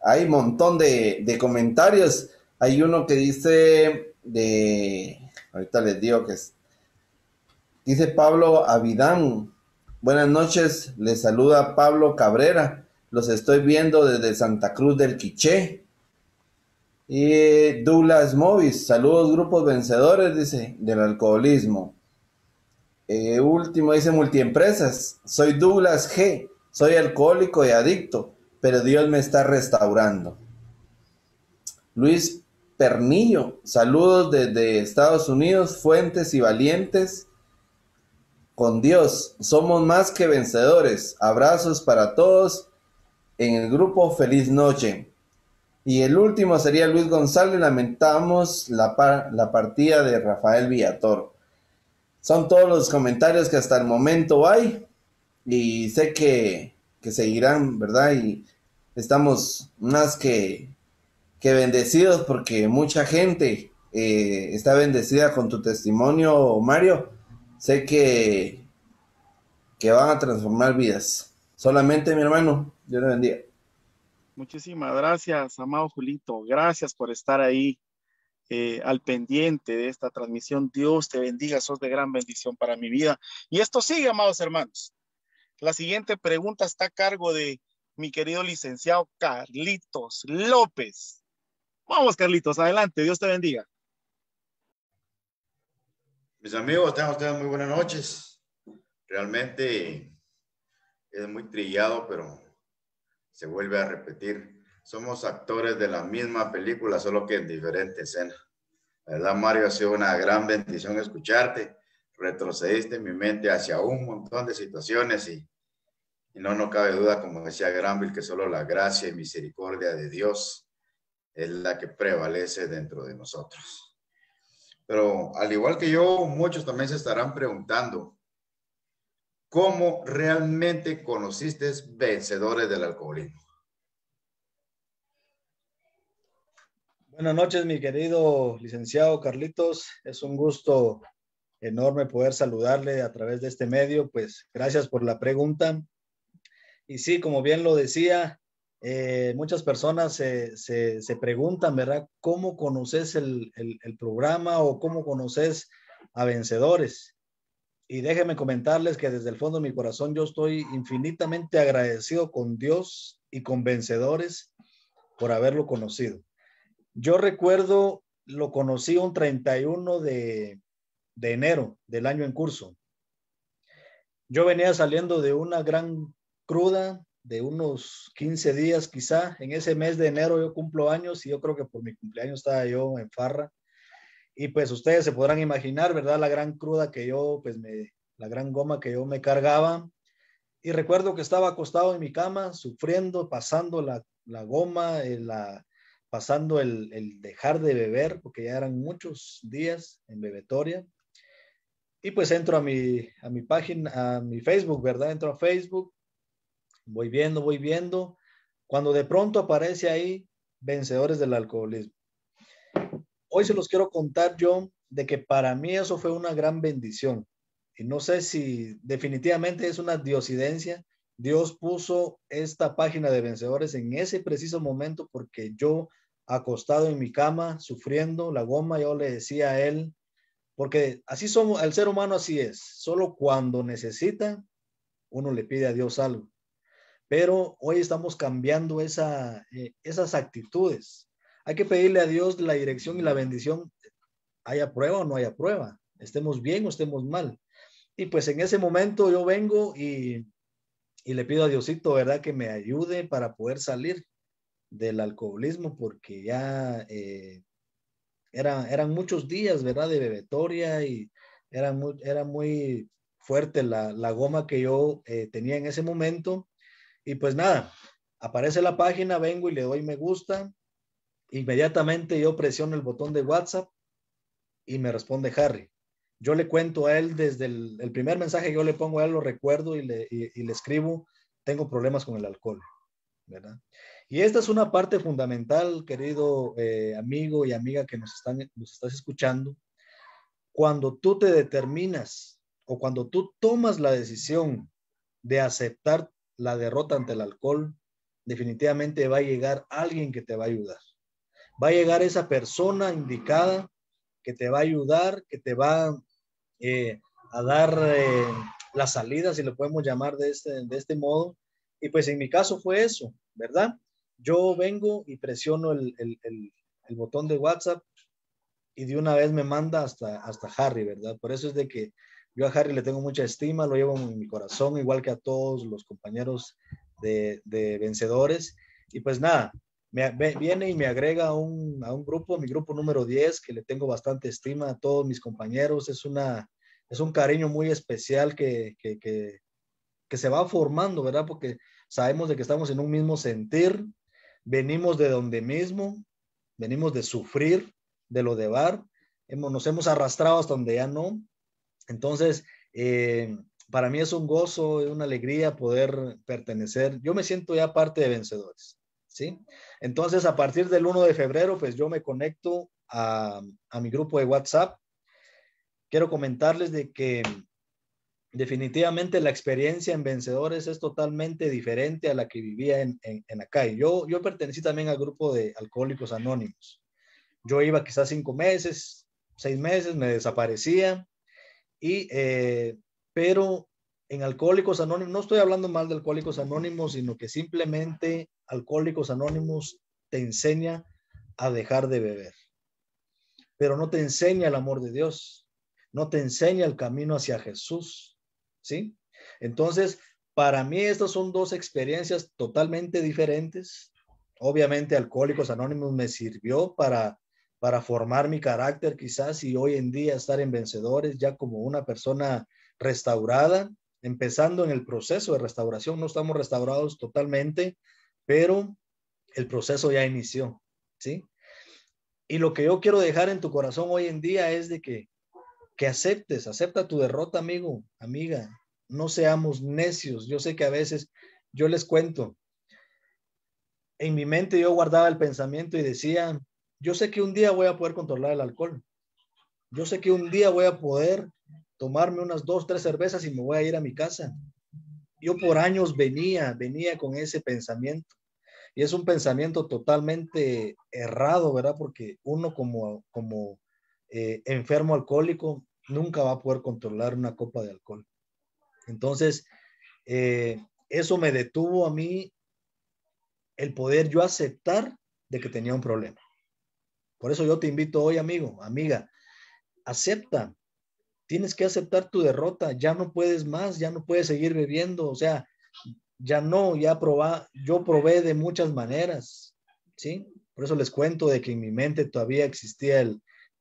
Hay un montón de, comentarios. Hay uno que dice de... Ahorita les digo que es... Dice Pablo Avidán. Buenas noches. Les saluda Pablo Cabrera. Los estoy viendo desde Santa Cruz del Quiché. Y Douglas Movis. Saludos, grupos vencedores, dice, del alcoholismo. Eh, último dice multiempresas. Soy Douglas G. Soy alcohólico y adicto, pero Dios me está restaurando. Luis Pernillo, saludos desde Estados Unidos, fuentes y valientes. Con Dios, somos más que vencedores. Abrazos para todos en el grupo. Feliz noche. Y el último sería Luis González. Lamentamos la, la partida de Rafael Villator. Son todos los comentarios que hasta el momento hay y sé que, seguirán, ¿verdad? Y estamos más que, bendecidos porque mucha gente eh, está bendecida con tu testimonio, Mario. Sé que, que van a transformar vidas. Solamente mi hermano, Dios le bendiga. Muchísimas gracias, amado Julito. Gracias por estar ahí. Eh, al pendiente de esta transmisión. Dios te bendiga, sos de gran bendición para mi vida. Y esto sigue, amados hermanos. La siguiente pregunta está a cargo de mi querido licenciado Carlitos López. Vamos, Carlitos, adelante, Dios te bendiga. Mis amigos, tengan ustedes muy buenas noches. Realmente es muy trillado, pero se vuelve a repetir somos actores de la misma película, solo que en diferente escena. La verdad, Mario, ha sido una gran bendición escucharte. Retrocediste en mi mente hacia un montón de situaciones y, no, no cabe duda, como decía Granville, que solo la gracia y misericordia de Dios es la que prevalece dentro de nosotros. Pero al igual que yo, muchos también se estarán preguntando, ¿cómo realmente conociste vencedores del alcoholismo? Buenas noches, mi querido licenciado Carlitos. Es un gusto enorme poder saludarle a través de este medio. Pues gracias por la pregunta. Y sí, como bien lo decía, eh, muchas personas se, preguntan, ¿verdad? ¿Cómo conoces el, el, programa o cómo conoces a vencedores? Y déjenme comentarles que desde el fondo de mi corazón yo estoy infinitamente agradecido con Dios y con vencedores por haberlo conocido. Yo recuerdo, lo conocí un 31 de, enero del año en curso. Yo venía saliendo de una gran cruda de unos 15 días quizá. En ese mes de enero yo cumplo años y yo creo que por mi cumpleaños estaba yo en farra. Y pues ustedes se podrán imaginar, ¿verdad? La gran cruda que yo, pues me, la gran goma que yo me cargaba. Y recuerdo que estaba acostado en mi cama, sufriendo, pasando la, la goma, eh, la, pasando el, dejar de beber, porque ya eran muchos días en bebetoria. Y pues entro a mi, a mi página, a mi Facebook, ¿verdad? Entro a Facebook, voy viendo, voy viendo, cuando de pronto aparece ahí vencedores del alcoholismo. Hoy se los quiero contar yo de que para mí eso fue una gran bendición. Y no sé si definitivamente es una diosidencia, Dios puso esta página de vencedores en ese preciso momento porque yo acostado en mi cama, sufriendo la goma, yo le decía a él, porque así somos, el ser humano así es, solo cuando necesita, uno le pide a Dios algo. Pero hoy estamos cambiando esa, eh, esas actitudes. Hay que pedirle a Dios la dirección y la bendición, haya prueba o no haya prueba, estemos bien o estemos mal. Y pues en ese momento yo vengo y, y le pido a Diosito, ¿verdad? Que me ayude para poder salir del alcoholismo porque ya eh, eran muchos días, ¿verdad? De bebetoria y era muy, era muy fuerte la, goma que yo eh, tenía en ese momento. Y pues nada, aparece la página, vengo y le doy me gusta. Inmediatamente yo presiono el botón de WhatsApp y me responde Harry. Yo le cuento a él desde el, primer mensaje, yo le pongo a él, lo recuerdo y le, y le escribo, tengo problemas con el alcohol, ¿verdad? Y esta es una parte fundamental, querido eh, amigo y amiga que nos, están, nos estás escuchando. Cuando tú te determinas o cuando tú tomas la decisión de aceptar la derrota ante el alcohol, definitivamente va a llegar alguien que te va a ayudar. Va a llegar esa persona indicada que te va a ayudar, que te va eh, a dar eh, la salida, si lo podemos llamar de este, de este modo. Y pues en mi caso fue eso, ¿verdad? Yo vengo y presiono el, botón de WhatsApp y de una vez me manda hasta, hasta Harry, ¿verdad? Por eso es de que yo a Harry le tengo mucha estima, lo llevo en mi corazón, igual que a todos los compañeros de, vencedores. Y pues nada, me, viene y me agrega a un, a grupo, mi grupo número 10, que le tengo bastante estima a todos mis compañeros. Es, una, es un cariño muy especial que, que, que se va formando, ¿verdad? Porque sabemos de que estamos en un mismo sentir, venimos de donde mismo, venimos de sufrir, de lo de bar, hemos, nos hemos arrastrado hasta donde ya no. Entonces, eh, para mí es un gozo, es una alegría poder pertenecer. Yo me siento ya parte de vencedores, ¿sí? Entonces, a partir del 1 de febrero, pues yo me conecto a, a mi grupo de WhatsApp. Quiero comentarles de que definitivamente la experiencia en vencedores es totalmente diferente a la que vivía en, en, Yo, yo pertenecí también al grupo de alcohólicos anónimos. Yo iba quizás cinco meses, seis meses, me desaparecía, y, eh, pero en Alcohólicos Anónimos, no estoy hablando mal de Alcohólicos Anónimos, sino que simplemente Alcohólicos Anónimos te enseña a dejar de beber, pero no te enseña el amor de Dios, no te enseña el camino hacia Jesús, ¿sí? Entonces, para mí estas son dos experiencias totalmente diferentes. Obviamente Alcohólicos Anónimos me sirvió para, para formar mi carácter quizás y hoy en día estar en Vencedores ya como una persona restaurada, empezando en el proceso de restauración. No estamos restaurados totalmente, pero el proceso ya inició, ¿sí? Y lo que yo quiero dejar en tu corazón hoy en día es de que que aceptes, acepta tu derrota, amigo, amiga. No seamos necios. Yo sé que a veces yo les cuento. En mi mente yo guardaba el pensamiento y decía, yo sé que un día voy a poder controlar el alcohol. Yo sé que un día voy a poder tomarme unas dos, tres cervezas y me voy a ir a mi casa. Yo por años venía, venía con ese pensamiento. Y es un pensamiento totalmente errado, ¿verdad? Porque uno como, como eh, enfermo alcohólico nunca va a poder controlar una copa de alcohol. Entonces, eh, eso me detuvo a mí el poder yo aceptar de que tenía un problema. Por eso yo te invito hoy, amigo, amiga, acepta. Tienes que aceptar tu derrota. Ya no puedes más, ya no puedes seguir viviendo. O sea, ya no, ya probá, yo probé de muchas maneras. ¿Sí? Por eso les cuento de que en mi mente todavía existía el,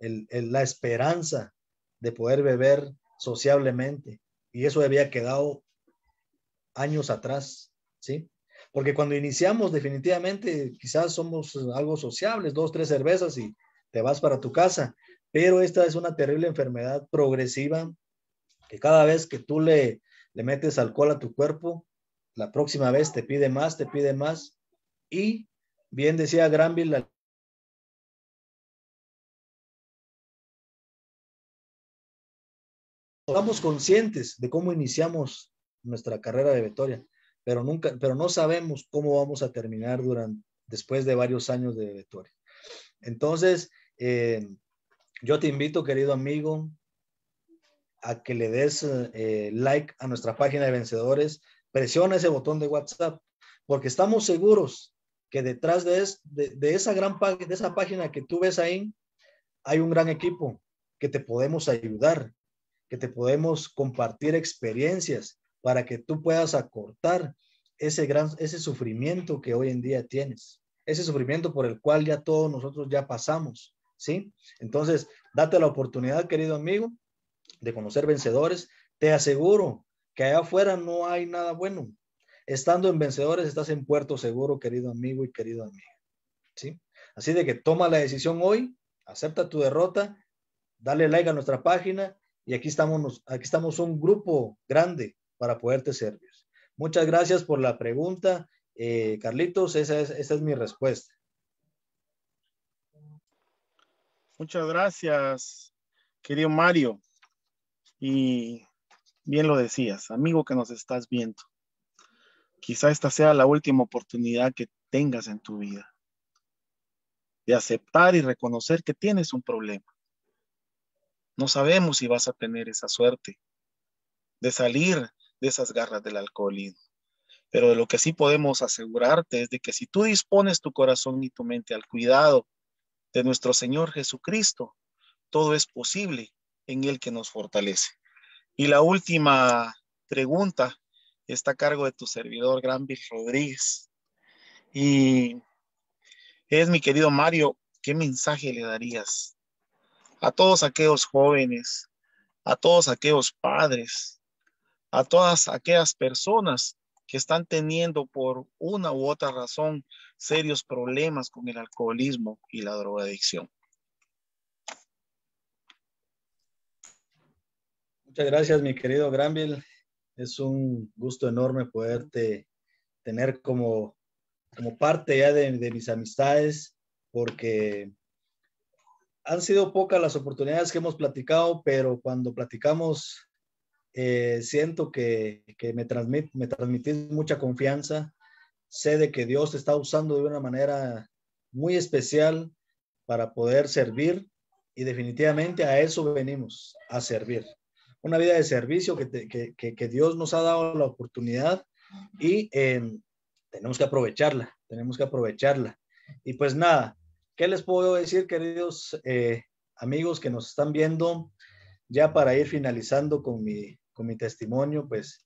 la esperanza de poder beber sociablemente. Y eso había quedado años atrás, ¿sí? Porque cuando iniciamos, definitivamente, quizás somos algo sociables, dos, tres cervezas y te vas para tu casa. Pero esta es una terrible enfermedad progresiva que cada vez que tú le, le metes alcohol a tu cuerpo, la próxima vez te pide más, te pide más. Y bien decía Granville estamos conscientes de cómo iniciamos nuestra carrera de Vetoria, pero nunca, pero no sabemos cómo vamos a terminar durante, después de varios años de Vetoria. Entonces, eh, yo te invito, querido amigo, a que le des eh, like a nuestra página de vencedores, presiona ese botón de WhatsApp, porque estamos seguros que detrás de, de, esa gran de esa página que tú ves ahí, hay un gran equipo que te podemos ayudar, que te podemos compartir experiencias para que tú puedas acortar ese gran ese sufrimiento que hoy en día tienes, ese sufrimiento por el cual ya todos nosotros ya pasamos, ¿sí? Entonces, date la oportunidad, querido amigo, de conocer vencedores. Te aseguro que allá afuera no hay nada bueno. Estando en vencedores estás en puerto seguro, querido amigo y querido amiga. ¿Sí? Así de que toma la decisión hoy, acepta tu derrota, dale like a nuestra página, y aquí estamos, aquí estamos un grupo grande para poderte servir. Muchas gracias por la pregunta, eh, Carlitos, esa es mi respuesta. Muchas gracias, querido Mario. Y bien lo decías, amigo que nos estás viendo. Quizá esta sea la última oportunidad que tengas en tu vida de aceptar y reconocer que tienes un problema no sabemos si vas a tener esa suerte de salir de esas garras del alcoholismo. Pero de lo que sí podemos asegurarte es de que si tú dispones tu corazón y tu mente al cuidado de nuestro Señor Jesucristo, todo es posible en el que nos fortalece. Y la última pregunta está a cargo de tu servidor Granville Rodríguez. Y es mi querido Mario, ¿qué mensaje le darías a todos aquellos jóvenes, a todos aquellos padres, a todas aquellas personas que están teniendo por una u otra razón serios problemas con el alcoholismo y la drogadicción. Muchas gracias, mi querido Granville. Es un gusto enorme poderte tener como, como parte ya de, de mis amistades, porque han sido pocas las oportunidades que hemos platicado, pero cuando platicamos eh, siento que, me, transmit, transmitís mucha confianza. Sé de que Dios te está usando de una manera muy especial para poder servir y definitivamente a eso venimos, a servir. Una vida de servicio que, Dios nos ha dado la oportunidad y eh, tenemos que aprovecharla, tenemos que aprovecharla. Y pues nada, ¿Qué les puedo decir, queridos eh, amigos que nos están viendo? Ya para ir finalizando con mi, con mi testimonio, pues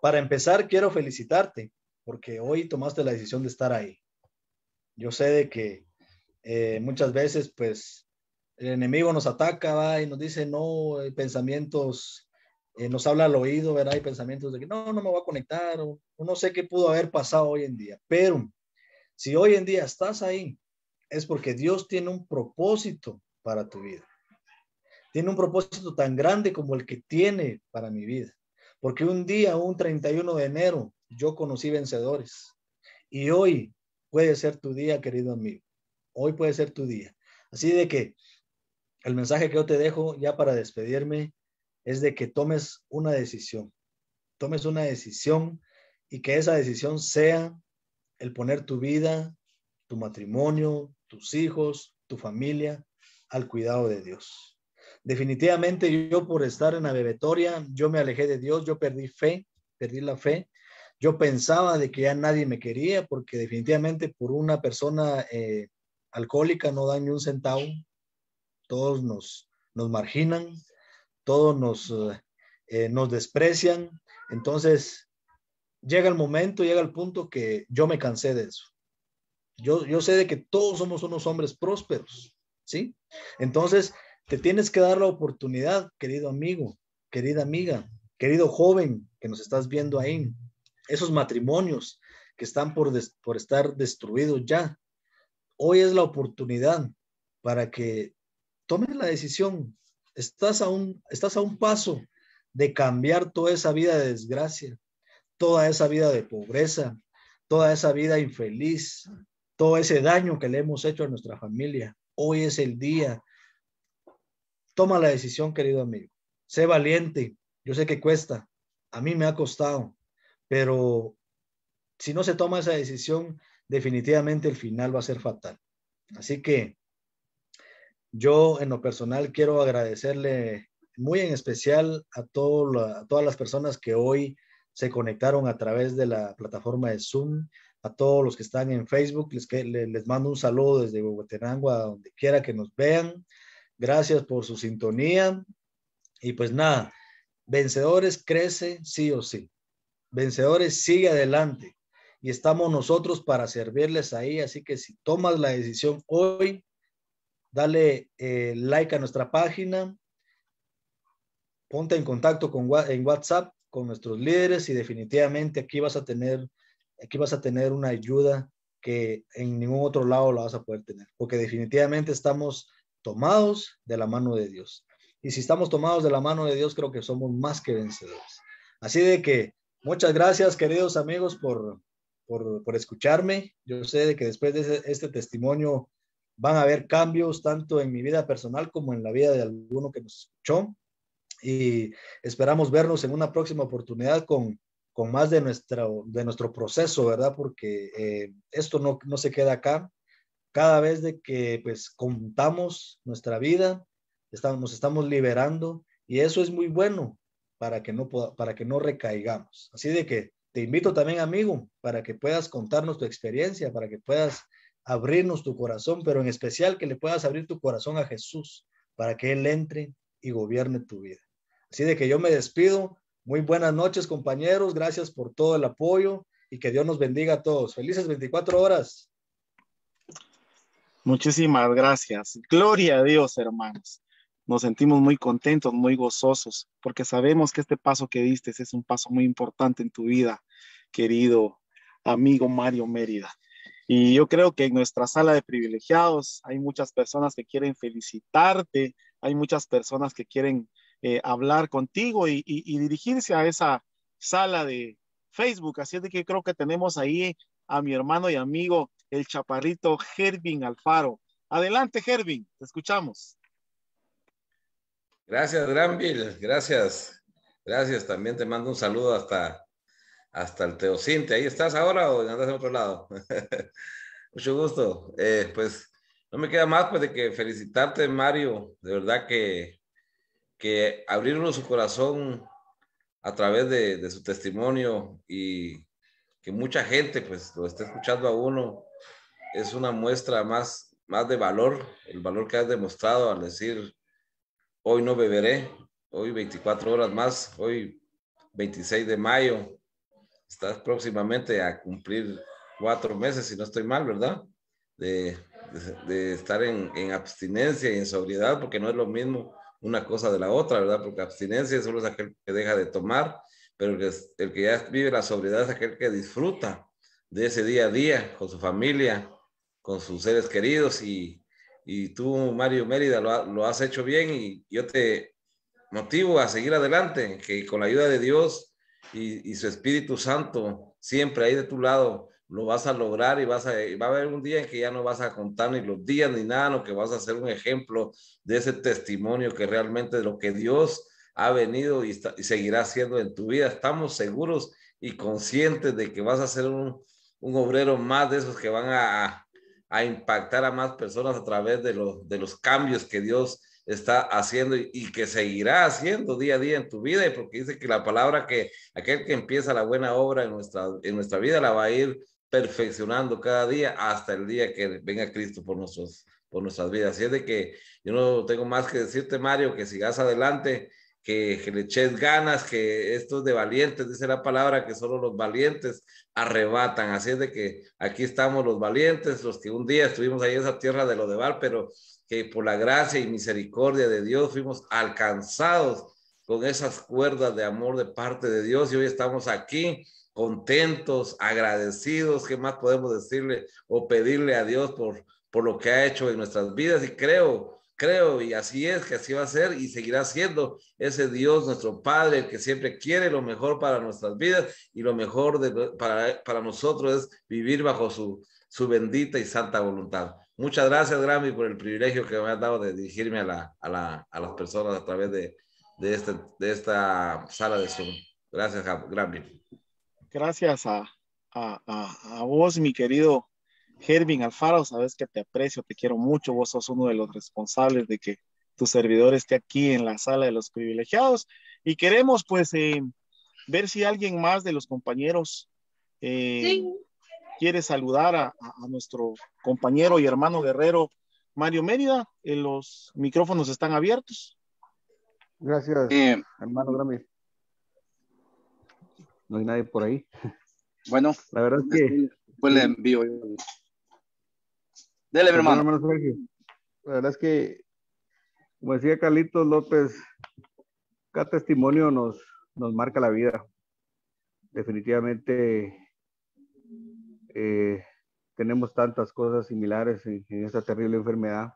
para empezar quiero felicitarte porque hoy tomaste la decisión de estar ahí. Yo sé de que eh, muchas veces pues el enemigo nos ataca y nos dice no, hay pensamientos, eh, nos habla al oído, ¿verdad? Hay pensamientos de que no, no me voy a conectar o no sé qué pudo haber pasado hoy en día, pero si hoy en día estás ahí es porque Dios tiene un propósito para tu vida. Tiene un propósito tan grande como el que tiene para mi vida. Porque un día, un 31 de enero, yo conocí vencedores. Y hoy puede ser tu día, querido amigo. Hoy puede ser tu día. Así de que el mensaje que yo te dejo ya para despedirme es de que tomes una decisión. Tomes una decisión y que esa decisión sea el poner tu vida, tu matrimonio, tus hijos, tu familia, al cuidado de Dios. Definitivamente yo por estar en la bebetoria, yo me alejé de Dios, yo perdí fe, perdí la fe. Yo pensaba de que ya nadie me quería porque definitivamente por una persona eh, alcohólica no da ni un centavo. Todos nos, nos marginan, todos nos, eh, eh, nos desprecian. Entonces llega el momento, llega el punto que yo me cansé de eso. Yo, sé de que todos somos unos hombres prósperos, ¿sí? Entonces, te tienes que dar la oportunidad, querido amigo, querida amiga, querido joven que nos estás viendo ahí, esos matrimonios que están por, por estar destruidos ya, hoy es la oportunidad para que tomes la decisión. Estás estás a un paso de cambiar toda esa vida de desgracia, toda esa vida de pobreza, toda esa vida infeliz, todo ese daño que le hemos hecho a nuestra familia. Hoy es el día. Toma la decisión, querido amigo. Sé valiente. Yo sé que cuesta. A mí me ha costado. Pero si no se toma esa decisión, definitivamente el final va a ser fatal. Así que yo en lo personal quiero agradecerle muy en especial a, todas las personas que hoy se conectaron a través de la plataforma de Zoom a todos los que están en Facebook. Les, les mando un saludo desde Guatemala a donde quiera que nos vean. Gracias por su sintonía. Y pues nada, vencedores crece sí o sí. Vencedores sigue adelante. Y estamos nosotros para servirles ahí. Así que si tomas la decisión hoy, dale eh, like a nuestra página. Ponte en contacto con, en WhatsApp con nuestros líderes y definitivamente aquí vas a tener aquí vas a tener una ayuda que en ningún otro lado la vas a poder tener, porque definitivamente estamos tomados de la mano de Dios. Y si estamos tomados de la mano de Dios, creo que somos más que vencedores. Así de que muchas gracias, queridos amigos, por, por, por escucharme. Yo sé de que después de este, este testimonio van a haber cambios tanto en mi vida personal como en la vida de alguno que nos escuchó. Y esperamos vernos en una próxima oportunidad con con más de, de nuestro proceso, ¿verdad? Porque eh, esto no, se queda acá. Cada vez de que pues contamos nuestra vida, estamos, nos estamos liberando y eso es muy bueno para que, no, para que no recaigamos. Así de que te invito también, amigo, para que puedas contarnos tu experiencia, para que puedas abrirnos tu corazón, pero en especial que le puedas abrir tu corazón a Jesús, para que Él entre y gobierne tu vida. Así de que yo me despido muy buenas noches, compañeros. Gracias por todo el apoyo y que Dios nos bendiga a todos. Felices 24 horas. Muchísimas gracias. Gloria a Dios, hermanos. Nos sentimos muy contentos, muy gozosos, porque sabemos que este paso que diste es un paso muy importante en tu vida, querido amigo Mario Mérida. Y yo creo que en nuestra sala de privilegiados hay muchas personas que quieren felicitarte, hay muchas personas que quieren eh, hablar contigo y, dirigirse a esa sala de Facebook. Así es de que creo que tenemos ahí a mi hermano y amigo, el chaparrito Hervin Alfaro. Adelante, Hervin, te escuchamos. Gracias, Granville. Gracias. Gracias. También te mando un saludo hasta, hasta el Teocinte. ¿Ahí estás ahora o andas en otro lado? Mucho gusto. Eh, pues no me queda más pues, de que felicitarte, Mario. De verdad que que abrieron su corazón a través de, su testimonio y que mucha gente pues lo esté escuchando a uno es una muestra más, más de valor, el valor que has demostrado al decir hoy no beberé, hoy 24 horas más, hoy 26 de mayo, estás próximamente a cumplir cuatro meses, si no estoy mal, ¿verdad? De, estar en, en abstinencia y en sobriedad, porque no es lo mismo una cosa de la otra, ¿verdad? Porque abstinencia solo es aquel que deja de tomar, pero el que, el que ya vive la sobriedad es aquel que disfruta de ese día a día con su familia, con sus seres queridos y, tú, Mario Mérida, lo, has hecho bien y yo te motivo a seguir adelante, que con la ayuda de Dios y, y su Espíritu Santo siempre ahí de tu lado lo vas a lograr y, vas va a haber un día en que ya no vas a contar ni los días ni nada, no que vas a ser un ejemplo de ese testimonio que realmente lo que Dios ha venido y, seguirá haciendo en tu vida. Estamos seguros y conscientes de que vas a ser un, obrero más de esos que van a, impactar a más personas a través de, los de los cambios que Dios está haciendo y, que seguirá haciendo día a día en tu vida, y porque dice que la palabra que aquel que empieza la buena obra en nuestra, en nuestra vida la va a ir perfeccionando cada día hasta el día que venga Cristo por, nosotros por nuestras vidas. Así es de que yo no tengo más que decirte, Mario, que sigas adelante, que, que le eches ganas, que esto de valientes, dice la palabra, que solo los valientes arrebatan. Así es de que aquí estamos los valientes, los que un día estuvimos ahí en esa tierra de lo de pero que por la gracia y misericordia de Dios fuimos alcanzados con esas cuerdas de amor de parte de Dios y hoy estamos aquí contentos, agradecidos, ¿qué más podemos decirle o pedirle a Dios por, por lo que ha hecho en nuestras vidas? Y creo, creo, y así es, que así va a ser y seguirá siendo ese Dios nuestro Padre, que siempre quiere lo mejor para nuestras vidas y lo mejor para, nosotros es vivir bajo su, bendita y santa voluntad. Muchas gracias, Grammy, por el privilegio que me ha dado de dirigirme a, las personas a través de, este, de esta sala de Zoom. Gracias, Grammy. Gracias a, vos, mi querido Hervin Alfaro. Sabes que te aprecio, te quiero mucho. Vos sos uno de los responsables de que tu servidor esté aquí en la sala de los privilegiados. Y queremos, pues, eh, ver si alguien más de los compañeros eh, quiere saludar a, nuestro compañero y hermano guerrero Mario Mérida. Eh, los micrófonos están abiertos. Gracias, hermano gracias no hay nadie por ahí. Bueno, la verdad es que. Pues le envío. Dele, hermano. la verdad es que, como decía Carlitos López, cada testimonio nos, nos marca la vida. Definitivamente eh, tenemos tantas cosas similares en, en esta terrible enfermedad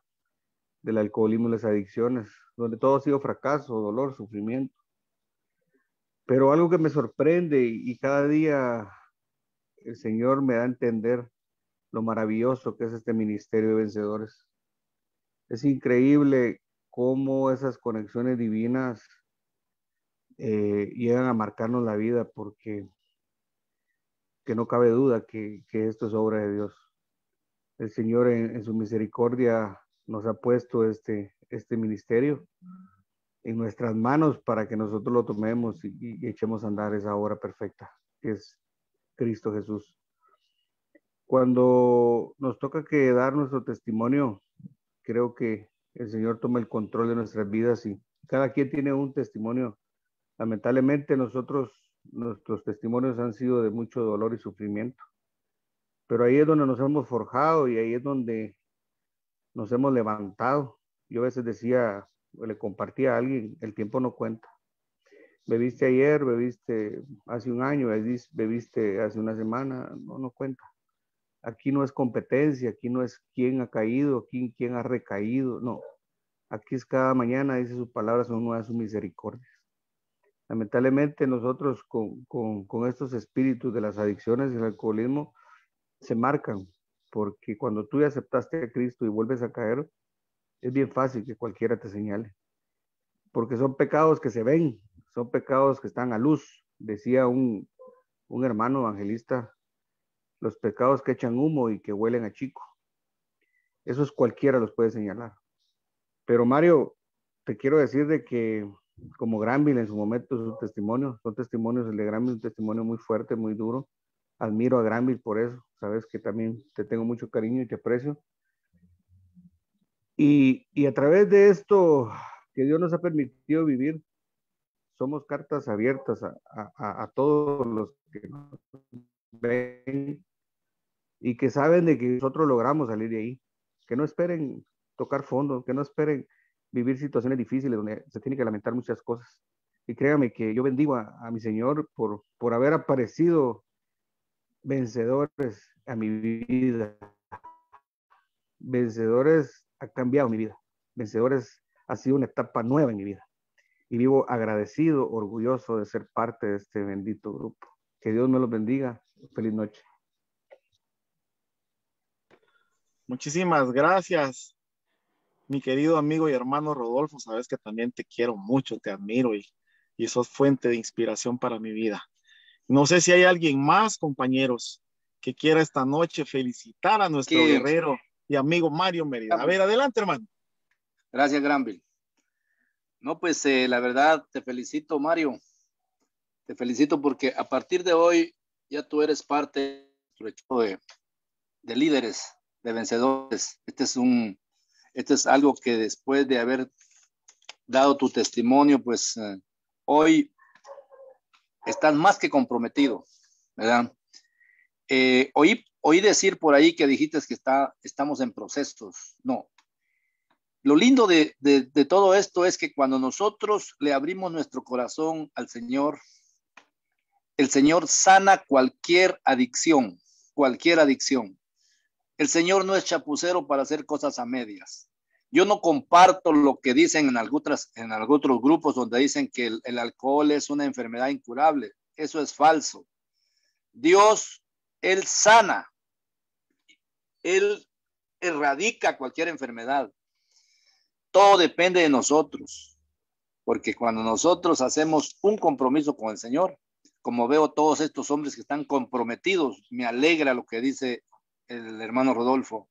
del alcoholismo y las adicciones, donde todo ha sido fracaso, dolor, sufrimiento pero algo que me sorprende y cada día el Señor me da a entender lo maravilloso que es este ministerio de vencedores. Es increíble cómo esas conexiones divinas eh, llegan a marcarnos la vida porque que no cabe duda que, esto es obra de Dios. El Señor en, su misericordia nos ha puesto este, este ministerio en nuestras manos para que nosotros lo tomemos y, echemos a andar esa obra perfecta que es Cristo Jesús. Cuando nos toca que dar nuestro testimonio, creo que el Señor toma el control de nuestras vidas y cada quien tiene un testimonio. Lamentablemente nosotros, nuestros testimonios han sido de mucho dolor y sufrimiento, pero ahí es donde nos hemos forjado y ahí es donde nos hemos levantado. Yo a veces decía, le compartía a alguien, el tiempo no cuenta. Bebiste ayer, bebiste hace un año, bebiste hace una semana, no, no cuenta. Aquí no es competencia, aquí no es quién ha caído, quién, quién ha recaído, no. Aquí es cada mañana, dice sus palabras, son nuevas sus misericordias. Lamentablemente nosotros con, con estos espíritus de las adicciones y el alcoholismo se marcan, porque cuando tú aceptaste a Cristo y vuelves a caer, es bien fácil que cualquiera te señale, porque son pecados que se ven, son pecados que están a luz. Decía un, hermano evangelista, los pecados que echan humo y que huelen a chico. Esos cualquiera los puede señalar. Pero Mario, te quiero decir de que como Granville en su momento, su testimonio, son testimonios, el de Granville, un testimonio muy fuerte, muy duro. Admiro a Granville por eso, sabes que también te tengo mucho cariño y te aprecio. Y, a través de esto que Dios nos ha permitido vivir, somos cartas abiertas a, todos los que nos ven y que saben de que nosotros logramos salir de ahí. Que no esperen tocar fondo, que no esperen vivir situaciones difíciles donde se tiene que lamentar muchas cosas. Y créanme que yo bendigo a, a mi Señor por, por haber aparecido vencedores a mi vida, vencedores cambiado mi vida. Vencedores ha sido una etapa nueva en mi vida. Y vivo agradecido, orgulloso de ser parte de este bendito grupo. Que Dios me los bendiga. Feliz noche. Muchísimas gracias, mi querido amigo y hermano Rodolfo. Sabes que también te quiero mucho, te admiro y, y sos fuente de inspiración para mi vida. No sé si hay alguien más, compañeros, que quiera esta noche felicitar a nuestro guerrero y amigo Mario Mérida. A ver, adelante, hermano. Gracias, Granville. No, pues eh, la verdad, te felicito, Mario. Te felicito porque a partir de hoy ya tú eres parte de, de líderes, de vencedores. Este es un, este es algo que después de haber dado tu testimonio, pues eh, hoy estás más que comprometido, ¿verdad? Eh, Oí decir por ahí que dijiste que está, estamos en procesos. No. Lo lindo de, todo esto es que cuando nosotros le abrimos nuestro corazón al Señor, el Señor sana cualquier adicción, cualquier adicción. El Señor no es chapucero para hacer cosas a medias. Yo no comparto lo que dicen en algunos, en algunos grupos donde dicen que el, alcohol es una enfermedad incurable. Eso es falso. Dios, Él sana él erradica cualquier enfermedad. Todo depende de nosotros, porque cuando nosotros hacemos un compromiso con el Señor, como veo todos estos hombres que están comprometidos, me alegra lo que dice el hermano Rodolfo,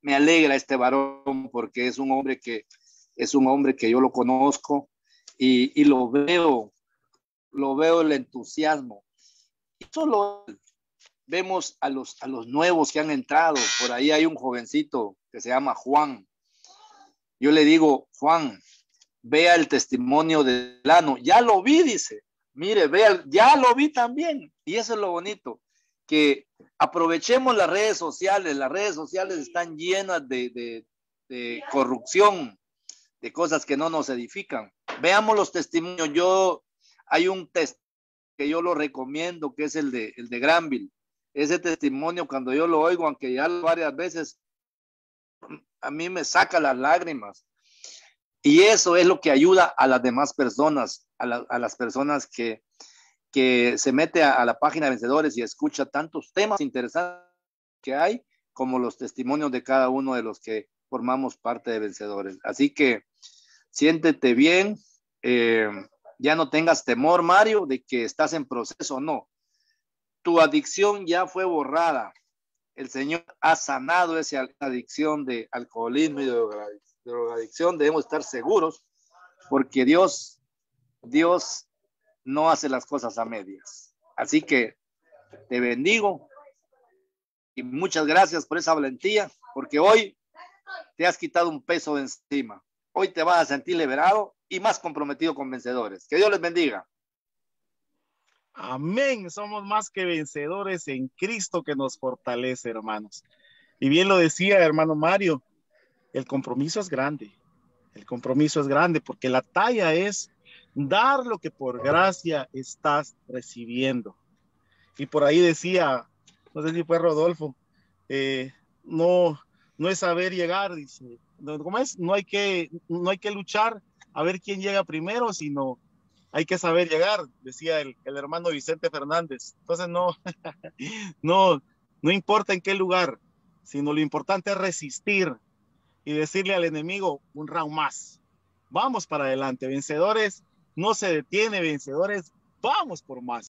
me alegra este varón porque es un hombre que es un hombre que yo lo conozco y, y lo veo, lo veo el entusiasmo. Y solo vemos a los, a los nuevos que han entrado. Por ahí hay un jovencito que se llama Juan. Yo le digo, Juan, vea el testimonio de Lano. Ya lo vi, dice. Mire, vea, ya lo vi también. Y eso es lo bonito, que aprovechemos las redes sociales. Las redes sociales están llenas de, corrupción, de cosas que no nos edifican. Veamos los testimonios. Yo, hay un test que yo lo recomiendo, que es el de Granville ese testimonio cuando yo lo oigo, aunque ya varias veces, a mí me saca las lágrimas. Y eso es lo que ayuda a las demás personas, a, las personas que, se mete a, la página de vencedores y escucha tantos temas interesantes que hay, como los testimonios de cada uno de los que formamos parte de vencedores. Así que siéntete bien, eh, ya no tengas temor, Mario, de que estás en proceso o no tu adicción ya fue borrada. El Señor ha sanado esa adicción de alcoholismo y de drogadicción. Debemos estar seguros porque Dios, Dios no hace las cosas a medias. Así que te bendigo y muchas gracias por esa valentía, porque hoy te has quitado un peso de encima. Hoy te vas a sentir liberado y más comprometido con vencedores. Que Dios les bendiga. Amén. Somos más que vencedores en Cristo que nos fortalece, hermanos. Y bien lo decía hermano Mario, el compromiso es grande. El compromiso es grande porque la talla es dar lo que por gracia estás recibiendo. Y por ahí decía, no sé si fue Rodolfo, eh, no, no es saber llegar, dice, es? No hay que, no hay que luchar a ver quién llega primero, sino hay que saber llegar, decía el, hermano Vicente Fernández. Entonces no, no, no importa en qué lugar, sino lo importante es resistir y decirle al enemigo un round más. Vamos para adelante, vencedores, no se detiene, vencedores, vamos por más.